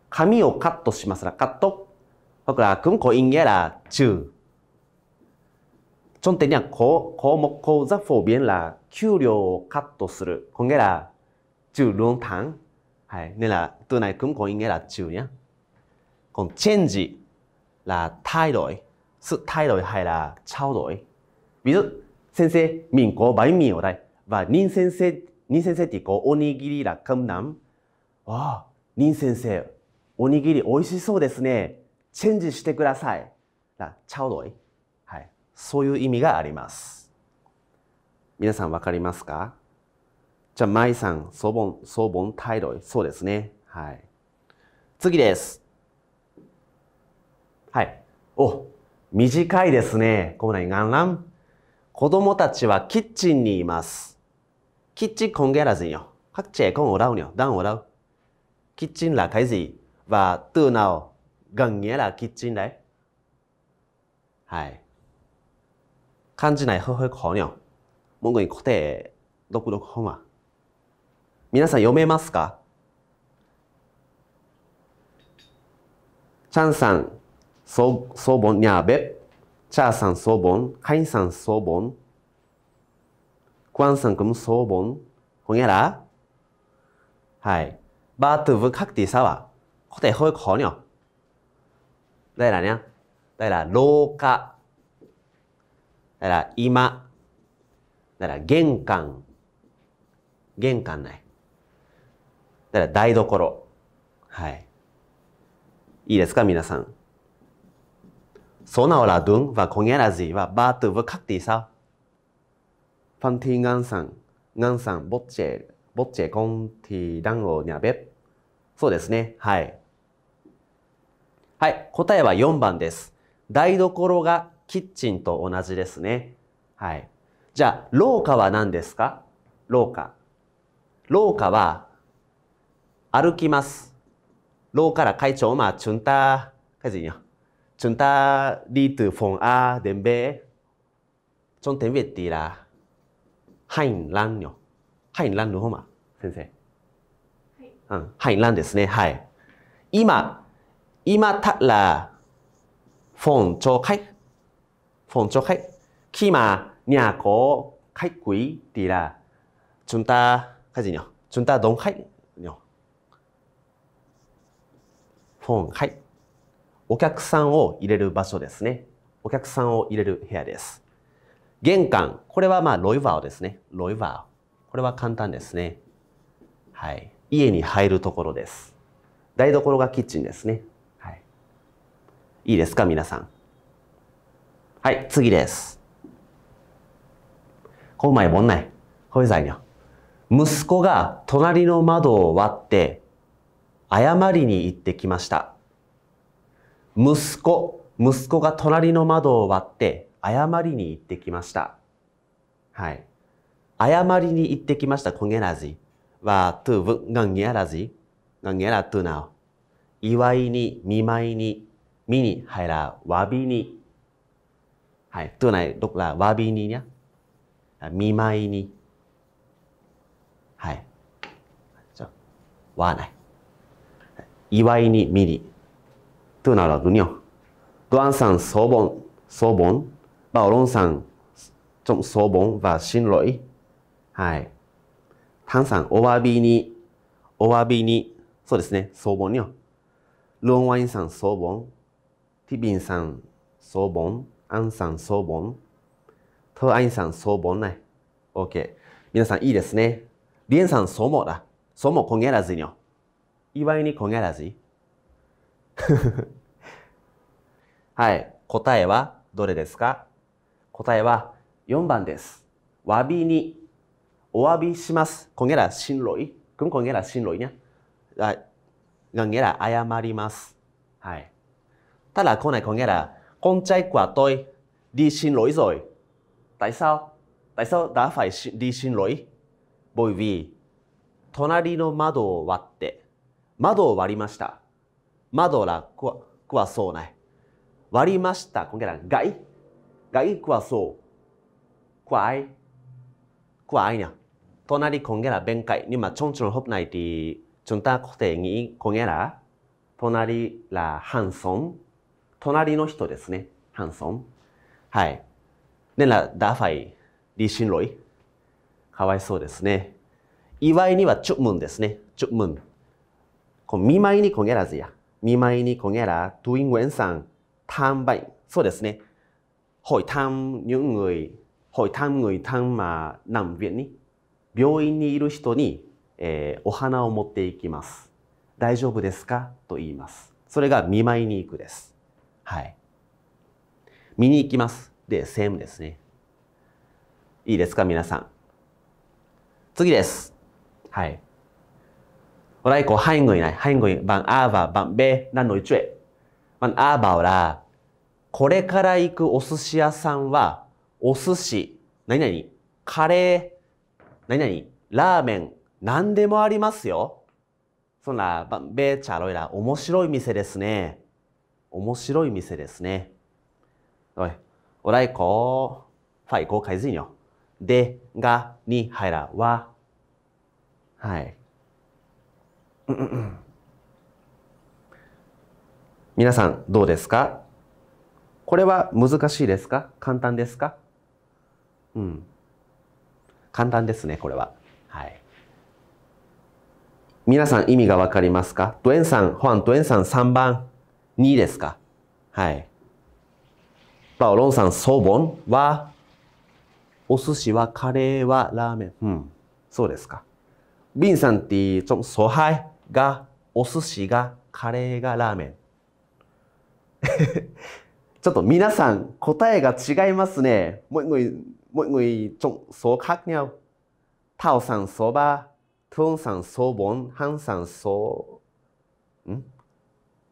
[SPEAKER 1] 髪をカットしますらカット。僕ら、くんこいんげら、ちゅう。重点には、こう、項目講ザフォービンら、給料をカットする。こんげら、ちゅう、タン。Hay, nên là từ này cũng có ý nghĩa là trừ nhé. Còn change là thay đổi, sự thay đổi hay là trao đổi. Ví dụ, sensei, mình có bánh mì ở đây và Ninh sensei, Ninh sensei thì có onigiri là cơm nắm. Wow, Ninh sensei, onigiri 美味しそうですね。チェンジしてください。ら、ちゃうどい。はい。そういう意味があります。皆さんわかりますかじゃあ、マさん、ソボそうボン、タイロイ。そうですね。はい。次です。はい。お、短いですね。こんなに、ガンラン。子供たちはキッチンにいます。キッチンコンゲラズニョ。ハッチェコンオラウニョ。ダンオラウ。キッチンラカイジー。は、トゥナオ。ガンゲラキッチンライ。はい。感じない、ほほいこにょ。もんごにこて、ろくろくほま。皆さん読めますかチャンさん、そう、そうぼん、にゃべ。チャーさん、そうぼん。カインさん、そうぼん。クワンさん、くむ、そうぼん。ほんやらはい。バートブカクティサワ。コテホイコ hơi khó nhỉ? Đây là nhá. Đây là l o k だから台所。はい。いいですか、皆さん。そなおらどんはこげらずいはばとぶかっていさ。ファンティンガンさん、ガンさん、ぼっちぇ、ぼっちぇこんてぃらンゴ、ニャベ。そうですね。はい。はい。答えは4番です。台所がキッチンと同じですね。はい。じゃあ、廊下は何ですか廊下。廊下は歩きます。Lô cả là chúng ta cái gì nhỉ? Chúng ta đi từ phòng A đến B. Trong tiếng Việt thì là hành lang nhỉ? Hành lang đúng không ạ? Sensei. Hành. Ừ, hành lang ですね. Hai. Ima ima thật là phòng cho khách. Phòng cho khách. Khi mà nhà có khách quý thì là chúng ta cái gì nhỉ? Chúng ta đón khách nhỉ? フォン。はい。お客さんを入れる場所ですね。お客さんを入れる部屋です。玄関。これはまあ、ロイバーですね。ロイバー。これは簡単ですね。はい。家に入るところです。台所がキッチンですね。はい。いいですか、皆さん。はい、次です。こうまいもんない。こういう材息子が隣の窓を割って謝りに行ってきました。息子、息子が隣の窓を割って謝りに行ってきました。はい。謝りに行ってきました。こげらじ。は、と、ぶ、がんげらじ。がんげらとなお。祝いに、見舞いに、見に、はいら、わびに。はい。とない、どこら、わびににゃ。見舞いに。はい。じゃ、わない。祝いに見に。とならぶにょ。ドあんさん、そソボン、ソボン。バオロんさん、ちょん、ソボんバシンロイ。はい。たんさん、お詫びに、お詫びに。そうですね、そうぼんにょ。ルーンワインさん、そうぼん。ティビンさん、そうぼん。あんさん、ソボン。トアイんさん、そうぼんない。オッケー。みなさん、いいですね。りエンさん、そうもだ。そうもこげらずにょ。祝いにこげらじ。はい。答えはどれですか答えは4番です。わびに。お詫びします。こげらしんろい。くんこげらしんろいね。あ、がげら謝ります。はい。ただこないこげら、こんちゃいこわとい、りしんろいぞい。だいさお、だいさお、だ ạ i sao? Tại い a o đã p 隣の窓を割って窓を割りました。窓らこわこわそうない。割りました。こんげら、がい。がいこわそう。こわい。こわいにゃ。隣こんげら弁解。今、ちょんちょんほっないて、ちょんたこてにこんげら。隣ら、ハンソン。隣の人ですね。ハンソン。はい。ねら、ダファイ、リシンロイ。かわいそうですね。祝いにはチュッムンですね。チュッムン。こう見舞いにこげらずや。見舞いにこげら、トゥイングエンさん、タンバイ。そうですね。ほいタン、ニュンウイ、ほいタンウイ、タンマ、ナンビに。病院にいる人に、えー、お花を持っていきます。大丈夫ですかと言います。それが見舞いに行くです。はい。見に行きます。で、セームですね。いいですか皆さん。次です。はい。おいいい、こ、な我来个海外来，海なんの爸办爸，咱来做。办阿おら。これから行くお寿司屋さんは、お寿司、何々、カレー、何々、ラーメン、なんでもありますよ。そんな、ばんべちゃろいら、面白い店ですね。面白い店ですね。おい、おらいこファイコーかいずいよ。で、が、に、はいら、は。はい。うんうん、皆さんどうですかこれは難しいですか簡単ですかうん。簡単ですね、これは。はい。皆さん意味がわかりますかドエンさん、ホアン、ドエンさん3番、2ですかはい。パオロンさん、ソボンは、お寿司はカレーはラーメン。うん。そうですか。ビンさん、って、ソハイ。が、お寿司が、カレーが、ラーメン。ちょっと皆さん、答えが違いますね。もうも回、もう一回、そうかくにゃ。タオさん、そば。とゥさん、そぼん。はんさん、そう。ん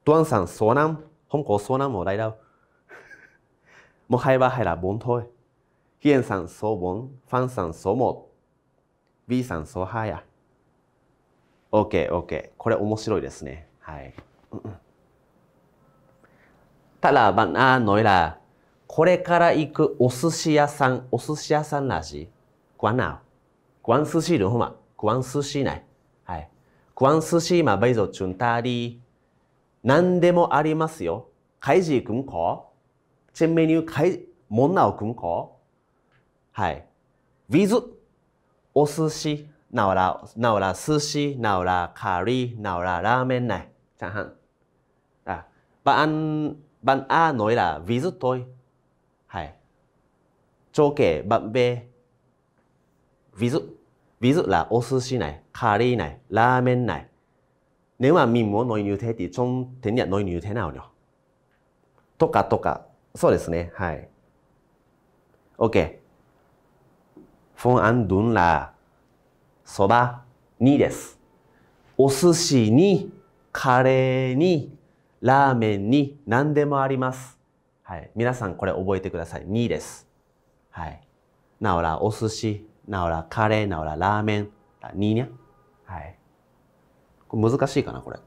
[SPEAKER 1] とアさん、そうなん。本校、そうなんも来だ。もはやはら、ぼんとえ。ヒエンさん、そぼん。ファンさん、そうも。ビーさん、そはや。OK, OK. これ面白いですね。はい。ただ、ば、ナーノイラこれから行くお寿司屋さん、お寿司屋さんらしい。グワンナー。グワン寿司ルフま。グワン寿司ない。はい。グワン寿司マベイゾチュンタでもありますよ。カイジー君こチェンメニュー、カイ、モンナ組むこはい。ウィズ。お寿司。nào là nào là sushi, nào là curry, nào là ramen này, chẳng hạn. À, bạn bạn A nói là ví dụ tôi, hay cho kể bạn B ví dụ ví dụ là ô sushi này, curry này, ramen này. Nếu mà mình muốn nói như thế thì trong tiếng Nhật nói như thế nào nhỉ? Toka toka, そうですね、はい。OK. Phương án đúng là そばにです。お寿司に、カレーに、ラーメンに何でもあります。はい。皆さんこれ覚えてください。にです。はい。なおらお寿司、なおらカレー、なおらラーメン、ににゃ。はい。これ難しいかな、これ。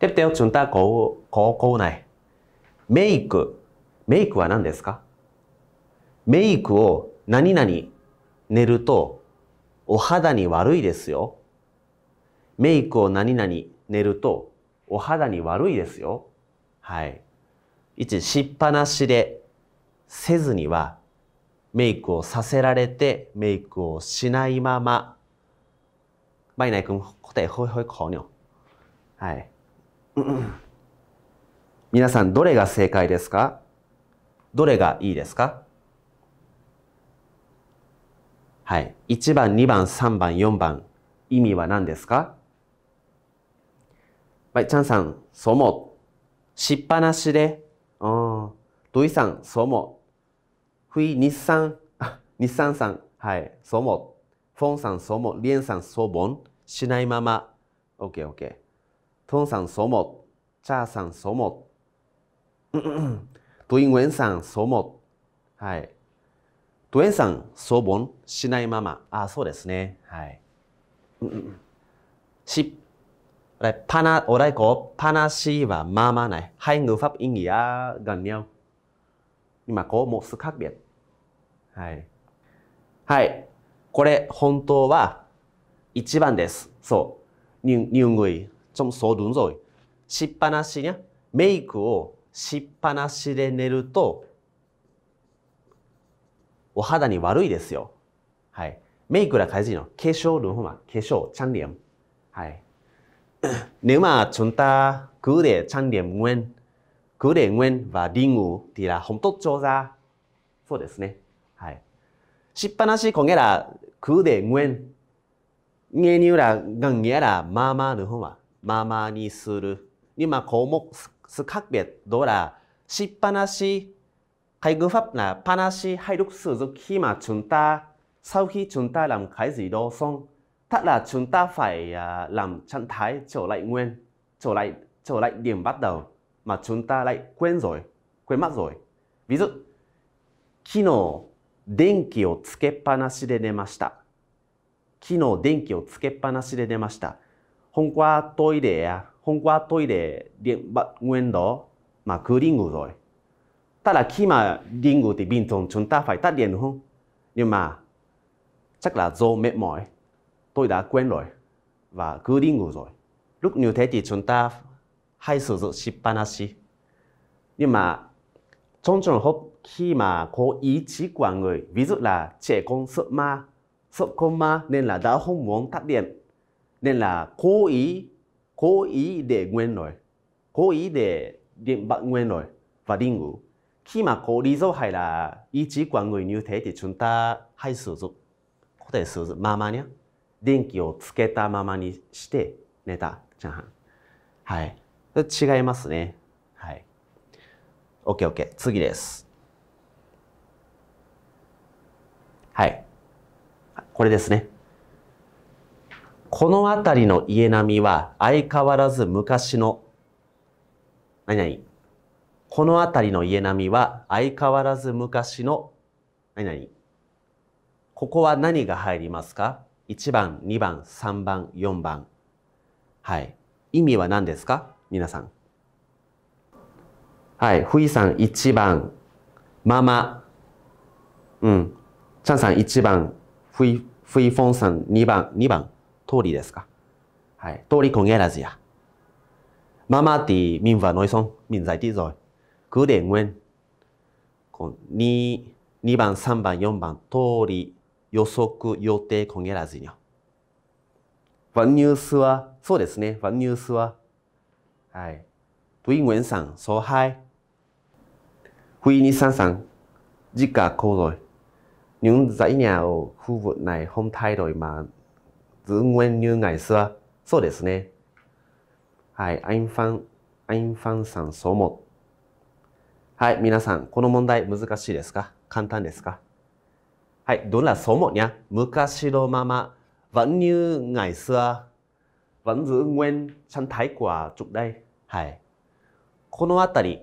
[SPEAKER 1] てってよ、ちゅんた、こう、こう、こうない。メイク。メイクは何ですかメイクを何々寝るとお肌に悪いですよ。メイクを何々寝るとお肌に悪いですよ。はい。一、しっぱなしでせずにはメイクをさせられてメイクをしないまま。バイナイ君答えほいほいこうにょ。はい。皆さんどれが正解ですかどれがいいですかはい。1番、2番、3番、4番。意味は何ですかはい、チャンさん、そうしっぱなしで。うん。土井さん、そう思う。ふい、日産、日産さん、はい、そうフォンさん、そう思リエンさん、そうぼん。しないまま。オッケー、オッケー。トンさん、そうチャーさん、そう思う。ウェンさん、そうはい。ドエンさん、そうぼん、しないまま。あ、そうですね。はい。し、来、パナ、おらいこ、パナしーはままない。はい、ぬふぱ、んぎや、がんにゃう。今、こう、もうすかっべ。はい。はい。これ、本当は、一番です。そう。にゅん、にゅんぐい。ちょっそうどんぞい。しっぱなしにゃ。メイクをしっぱなしで寝ると、お肌に悪いですよ。はい。メイクは大事よ。化粧の方が、化粧、チャンリアム。はい。ねま、ちょんた、グーデー、チャンリアム、ウェン。グーデー、ウェン、はリング、ディラ、ほんと、調査。そうですね。はい。しっぱなし、こげら、グーデー、ウェン。ねにゅら、がんげら、まあまあの方が、まあまあにする。にま、項目、す、す、かっべ、どら、しっぱなし、Cái ngữ pháp là panashi hay được sử dụng khi mà chúng ta sau khi chúng ta làm cái gì đó xong, thật là chúng ta phải làm trạng thái trở lại nguyên, trở lại trở lại điểm bắt đầu mà chúng ta lại quên rồi, quên mất rồi. Ví dụ, panashi panashi hôm qua tôi để hôm qua tôi để điện bật nguyên đó mà cứ đi ngủ rồi. Tức là khi mà đi ngủ thì bình thường chúng ta phải tắt điện đúng không? Nhưng mà chắc là do mệt mỏi, tôi đã quen rồi và cứ đi ngủ rồi. Lúc như thế thì chúng ta hay sử dụng shipanashi. Nhưng mà trong trường hợp khi mà có ý chí của người, ví dụ là trẻ con sợ ma, sợ con ma nên là đã không muốn tắt điện, nên là cố ý, cố ý để nguyên rồi, cố ý để điện bạn nguyên rồi và đi ngủ. 起码国里做海啦，以及管委牛体的存在海手术，或者是妈妈呢，電気をつけたままにして寝た、じゃん。はい。違いますね。はい。オッケー、オッケー、次です。はい。これですね。この辺りの家並みは相変わらず昔の、何々、この辺りの家並みは相変わらず昔の、何々。ここは何が入りますか ?1 番、2番、3番、4番。はい。意味は何ですか皆さん。はい。ふいさん1番。ママ。うん。ちゃんさん1番。ふい、ふいフォンさん2番。2番。通りですかはい通りこげ i có ママ h e là gì ạ? À? Mama い h ì m ì 古典文。こう、二二番、三番、四番、通り、予測、予定、こげらずにワンニュースは、そうですね、ワンニュースは、はい。ウイン文さん、そう、はい。ふいにさんさん、じかこうろい。ュンザイニャーを、ふぶない、ほんたイろい、ま、ンんわんにゅんがいすわ。そうですね。はい。アインファン、アインファンさん、そう思って。はい、皆さん、この問題難しいですか簡単ですかはい、どんなそうもにゃ昔のまま、ワンニューガイスは、ワンズウンウェン、ちゃんタイクは、ちょっい。はい。このあたり、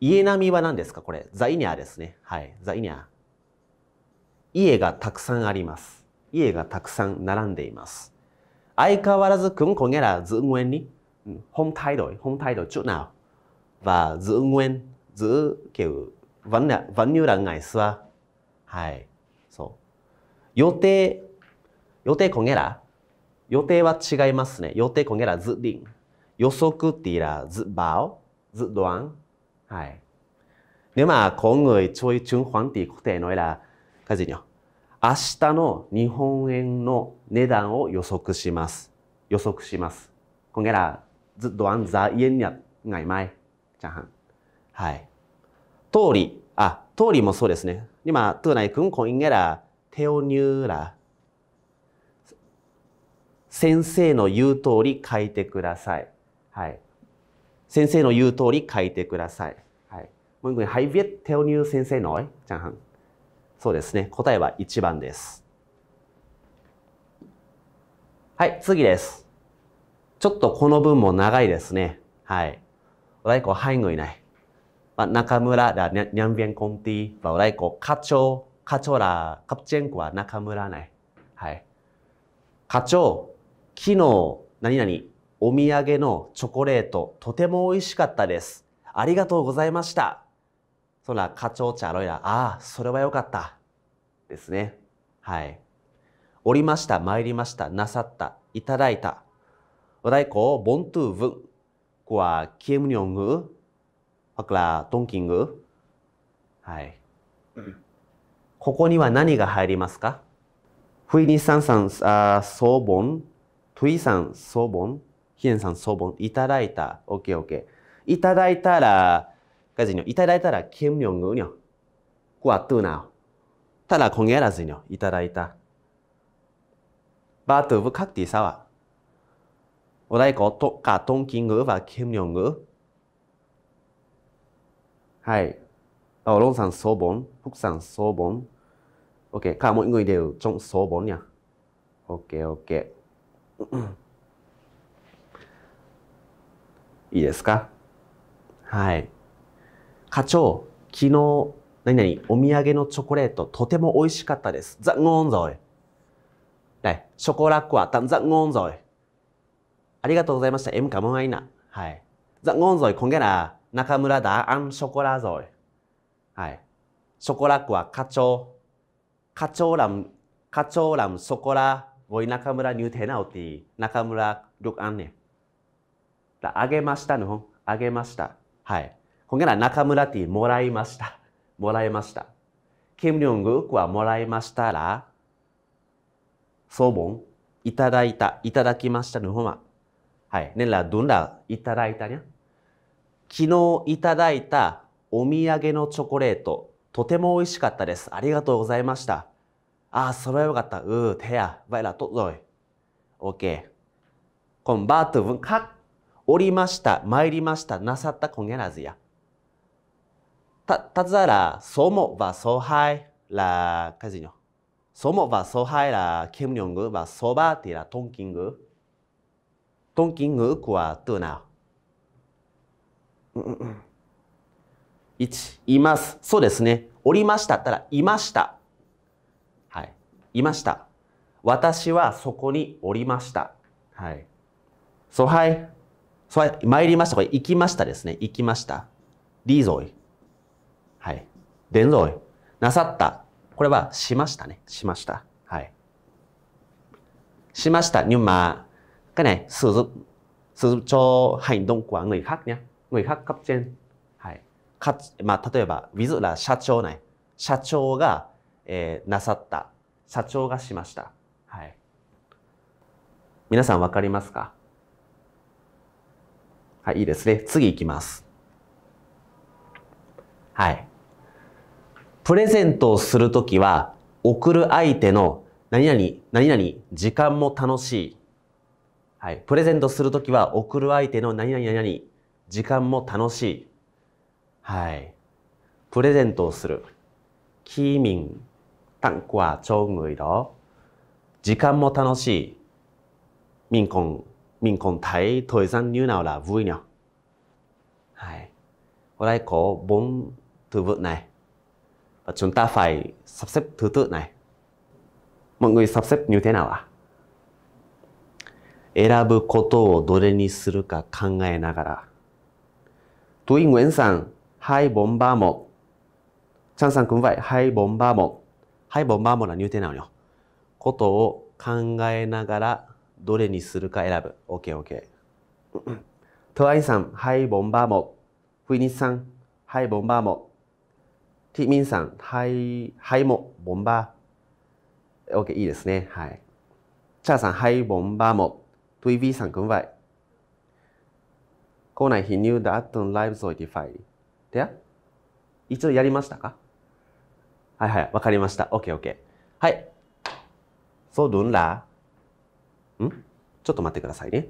[SPEAKER 1] 家並みは何ですかこれ、ザイニャーですね。はい、ザイニャー。家がたくさんあります。家がたくさん並んでいます。相変わらず、くんこげら、ズウンウェンに、ホンタイドイ、ホンタイドは、チー、ズウンウェン、ずっけう、ワンニューランがいすわ。はい。そう。予定、予定こげら予定は違いますね。予定こげらずりん。予測っていらずばお、ずどん。はい。でまあ、今回、ちょいちゅんほんっていくてのえら、かじにょ。明日の日本円の値段を予測します。予測します。こげら、ずどあんざ、いんにゃ、がいまい。じゃん。はい。通り、あ、通りもそうですね。今、トゥー à 君、コインゲラ、ó テオニューラ。先生の言う通り書いてください。はい。先生の言う通り書いてください。はい。はい。i người ニュー先生の ó i c h ẳ n そうですね。答えは1番です。はい、次です。ちょっとこの文も長いですね。はい。お題こう、はいぐいない。まあ、中村ら、にゃんびんコンティ、vào đây có cá chô, cá chô là cấp trên của Nakamura này. 課長、昨日、何々、お土産のチョコレート、とても美味しかったです。ありがとうございました。そら、課長ちゃろいら、ああ、それはよかった。ですね。はい。おりました、参りました、なさった、いただいた。お太鼓ボントゥーブン。こは、キムニョング、hoặc là tôn k ここには何が入りますかふいにさんさん、あ、そうぼん。ふいさん、そうぼん。ひえんさん、そうぼん。いただいた。オッケーオッケー。いただいたら、かいただいたら、きむにょんぐにょ。こわっとな。ただ、こんげらずにょ。いただいた。バートゥブカクティサワ。おらいこ、とか、とは、きむにょんぐ。はい。あ、ở oh, Long Sản số 4, p h Ok, cả mọi người đều trong số Ok, ok. いいですかはい。課長、昨日、何々、お土産のチョコレート、とても美味しかったです。ザ・ゴンゾイ。はい。ショコラックはンザ・ゴンゾイ。ありがとうございました。M カモンアイナ。はい。ザ・ゴンゾイ、こんげな。中村だ、アンショコラぞい。はい。ショコラクは課長。課長らん、課長らん、ショコラ、ごい中村入店なおて、中村、旅館ね。あげましたの、ほん。あげました。はい。こんげら、中村って、もらいました。もらいました。キムリョングウクはもらいましたら、ソボン、いただいた、いただきましたの、ほんま。はい。ねら、どんら、いただいたにゃ。昨日いただいたお土産のチョコレート、とても美味しかったです。ありがとうございました。ああ、それはよかった。うー、てや、わイら、とっぞい。OK。こんばとぶんか。おりました、参りました、なさった、こんげらずや。た、たずら、そうもばそうはい、ら、かじにょ。そうもばそうはいら、きむにょんぐばそうばってら、とんきんぐ。とんきんぐくわ、とな。一、います。そうですね。おりましたったら、いました。はい。いました。私はそこにおりました。はい。そう、はい。そはい。参りました。これ、行きましたですね。行きました。リーゾはい。でんぞい。なさった。これは、しましたね。しました。はい。しました。にゅんま。かね、すず、すずちょう、はい、どんこ g sử d ụ n người khác cấp trên はいかつ、まあ、例えばウィズラら社長ね社長が、えー、なさった社長がしましたはい皆さん分かりますかはいいいですね次いきますはいプレゼントをするときは送る相手の何々、何々、時間も楽しい。はい。プレゼントするときは送る相手の何々、何々、時間も楽しい。はい。プレゼントをする。キーミン、タンクはチョウグイロ。時間も楽しい。ミンコン、ミンコン、タイ、トイザン、ニューナウラ、ブイニョ。はい。おらいこう、ボン、トゥブッナイ。チュンタファイ、サブセプトゥトゥナイ。もぐい、サプセプニューテナワ。選ぶことをどれにするか考えながら。Tú Yên Nguyễn rằng 2431. Trang はいボンバーモ。はいボンバーモ1入店なのよ。ことを考えながらどれにするか選ぶ。OK, OK. トアインさん、はい、ボンバーモ。フィニスさん、はい、ボンバーモ。ティミンさん、はい、はいも、ボンバー。OK, いいですね。はい。チャーさん、はい、ボンバーモ。トゥイビーさん、くんばい。Kona he knew that on live z o i t i で一度やりましたかはいはい、わかりました。OK, OK. はい。そうどんらんちょっと待ってくださいね。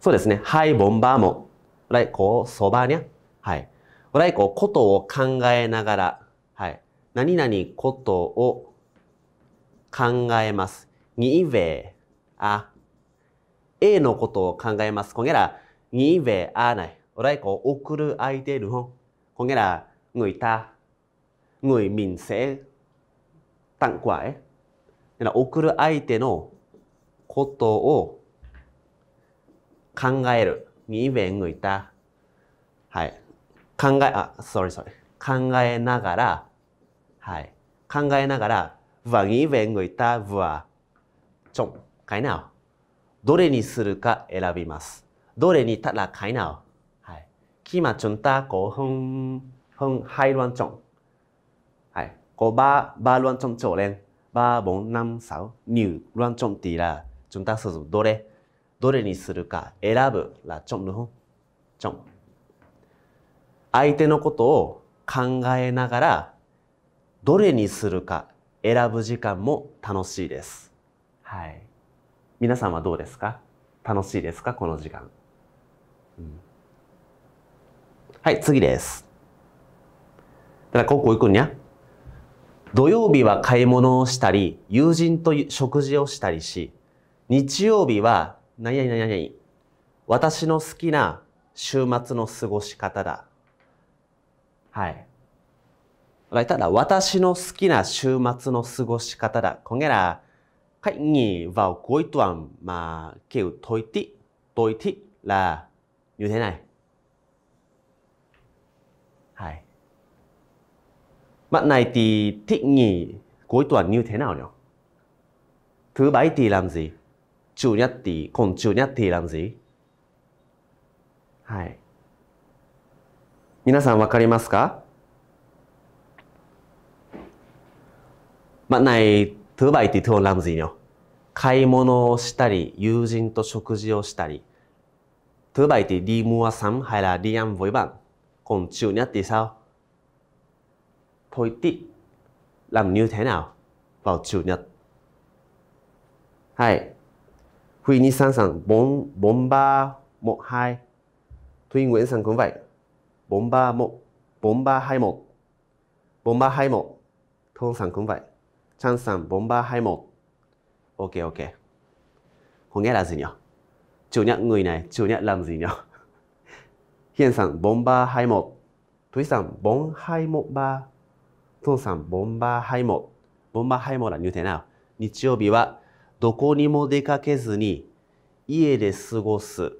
[SPEAKER 1] そうですね。はい、ボンバーも。来、こう、そばにゃ。はい。来、こう、ことを考えながら。はい。何々ことを考えます。にいべ、あ、A のことを考えます。こんげら、にいべあない。おらいこ、送る相手るほう。こんげら、ぬいた、ぬいみんせ、たんこわら、送る相手のことを考える。にいべぬいた。はい。考え、あ、sorry, sorry. 考えながら、はい。考えながら、はにいべぬいた、は。ちょん。かいなお。どれにするか選びます。どれにたら買いなおはい。はい。こバー、バーロンチョンチョレン。バーボンナムサウ、ニュー、ロンチョンティラ、チどれどれにするか選ぶ、ラチ相手のことを考えながら、どれにするか選ぶ時間も楽しいです。はい。皆さんはどうですか楽しいですかこの時間、うん、はい次ですだからここ行くんゃ。土曜日は買い物をしたり友人と食事をしたりし日曜日は何に何い私の好きな週末の過ごし方だはい。ただ、私の好きな週末の過ごし方だ。こんげら、khách nghỉ vào cuối tuần mà kiểu tôi thích tôi thích là như thế này Hai. bạn này thì thích nghỉ cuối tuần như thế nào nhỉ thứ bảy thì làm gì chủ nhật thì còn chủ nhật thì làm gì Hai. 皆さんわかりますか bạn này thứ bảy thì thường làm gì nhỉ? 買い物をしたり、友人と食事をしたり。Thứ bảy thì đi mua sắm hay là đi ăn với bạn. Còn chủ nhật thì sao? Thôi tị. Làm như thế nào? Vào chủ nhật. Hai. Huy Ni San San, bốn bốn ba một hai. Thuy Nguyễn San cũng vậy. bốn ba một bốn ba hai một. bốn ba hai một. Thôn San cũng vậy. チャンさん、ボンバーハイモ。オーケーオーケー。ほげらずにょ。ちょにゃんぐいない。ちょにゃらんずにょ。ヒエンさん、ボンバーハイモ。トイさん、ボンハイモバー。トンさん、ボンバーハイモ。ボンバーハイモら、にゅうてな。日曜日は、どこにも出かけずに、家で過ごす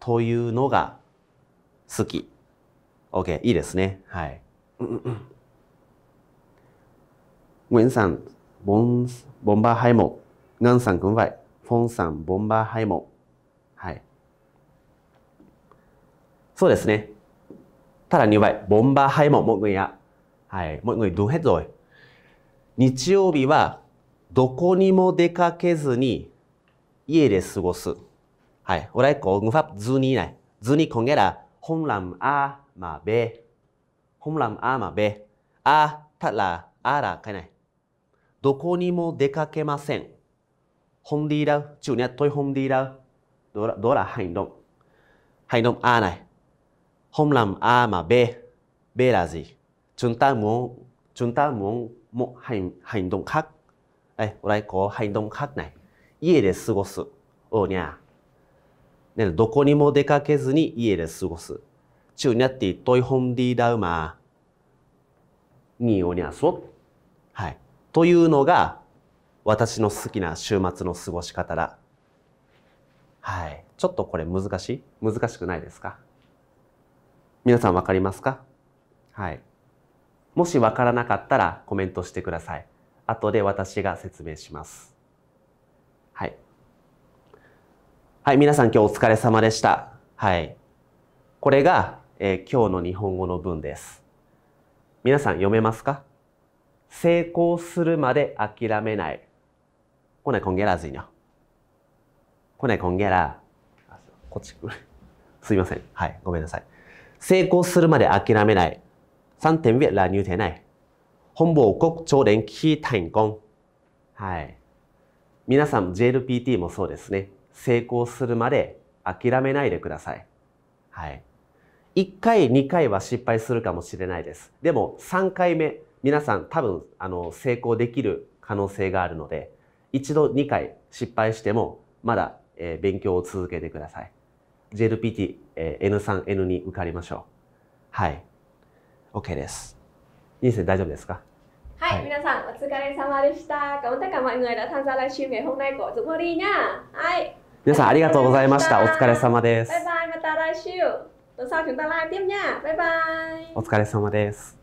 [SPEAKER 1] というのが好き。OK、いいですね。はい。n g u さん、ボン、ả n bốn b ố ン、ba hai một Ngân sản cũng vậy p そうですね。ただ2倍。ボンバーハイモン、もグニア。はい。モグニア、どんへっぞい。日曜日は、どこにも出かけずに、家で過ごす。はい。おらえこ、ぐふぁ、ずにいない。ずにこげら、ほんらんあまべ。ほんらんあまべ。あ、たら、あら、かいない。どこにも出かけません。ホンディーラー、チュニャトイホンディーラー、ドラハインドン。ハインドンアーナイ。ホンランアーマベ、ベラジ。チュンタムン、チュンタムン、もハインドンカク。え、おらいこハインドンカクない。家で過ごす。おにゃ。ね、どこにも出かけずに家で過ごす。チュニャテトイホンディーラーマー。におにゃそ。はい。というのが私の好きな週末の過ごし方だ。はい。ちょっとこれ難しい難しくないですか皆さんわかりますかはい。もしわからなかったらコメントしてください。後で私が説明します。はい。はい、皆さん今日お疲れ様でした。はい。これが、えー、今日の日本語の文です。皆さん読めますか成功するまで諦めない。こねこんげらずいな。こねこんげら。こっち来る。すいません。はい。ごめんなさい。成功するまで諦めない。三点越乱入 n ない。本部 ế này. Hôm bổ cốc はい。皆さん JLPT もそうですね。成功するまで諦めないでください。はい。1回、2回は失敗するかもしれないです。でも3回目、皆さん多分あの成功できる可能性があるので一度2回失敗してもまだ、えー、勉強を続けてください JLPT、えー、N3、N2 受かりましょうはい OK です任生大丈夫ですか
[SPEAKER 2] はい、皆さんお疲れ様でした。感
[SPEAKER 1] 皆さんありがとうございました。お疲れ様です。バ
[SPEAKER 2] イバイ、また来週。お疲
[SPEAKER 1] れ様です。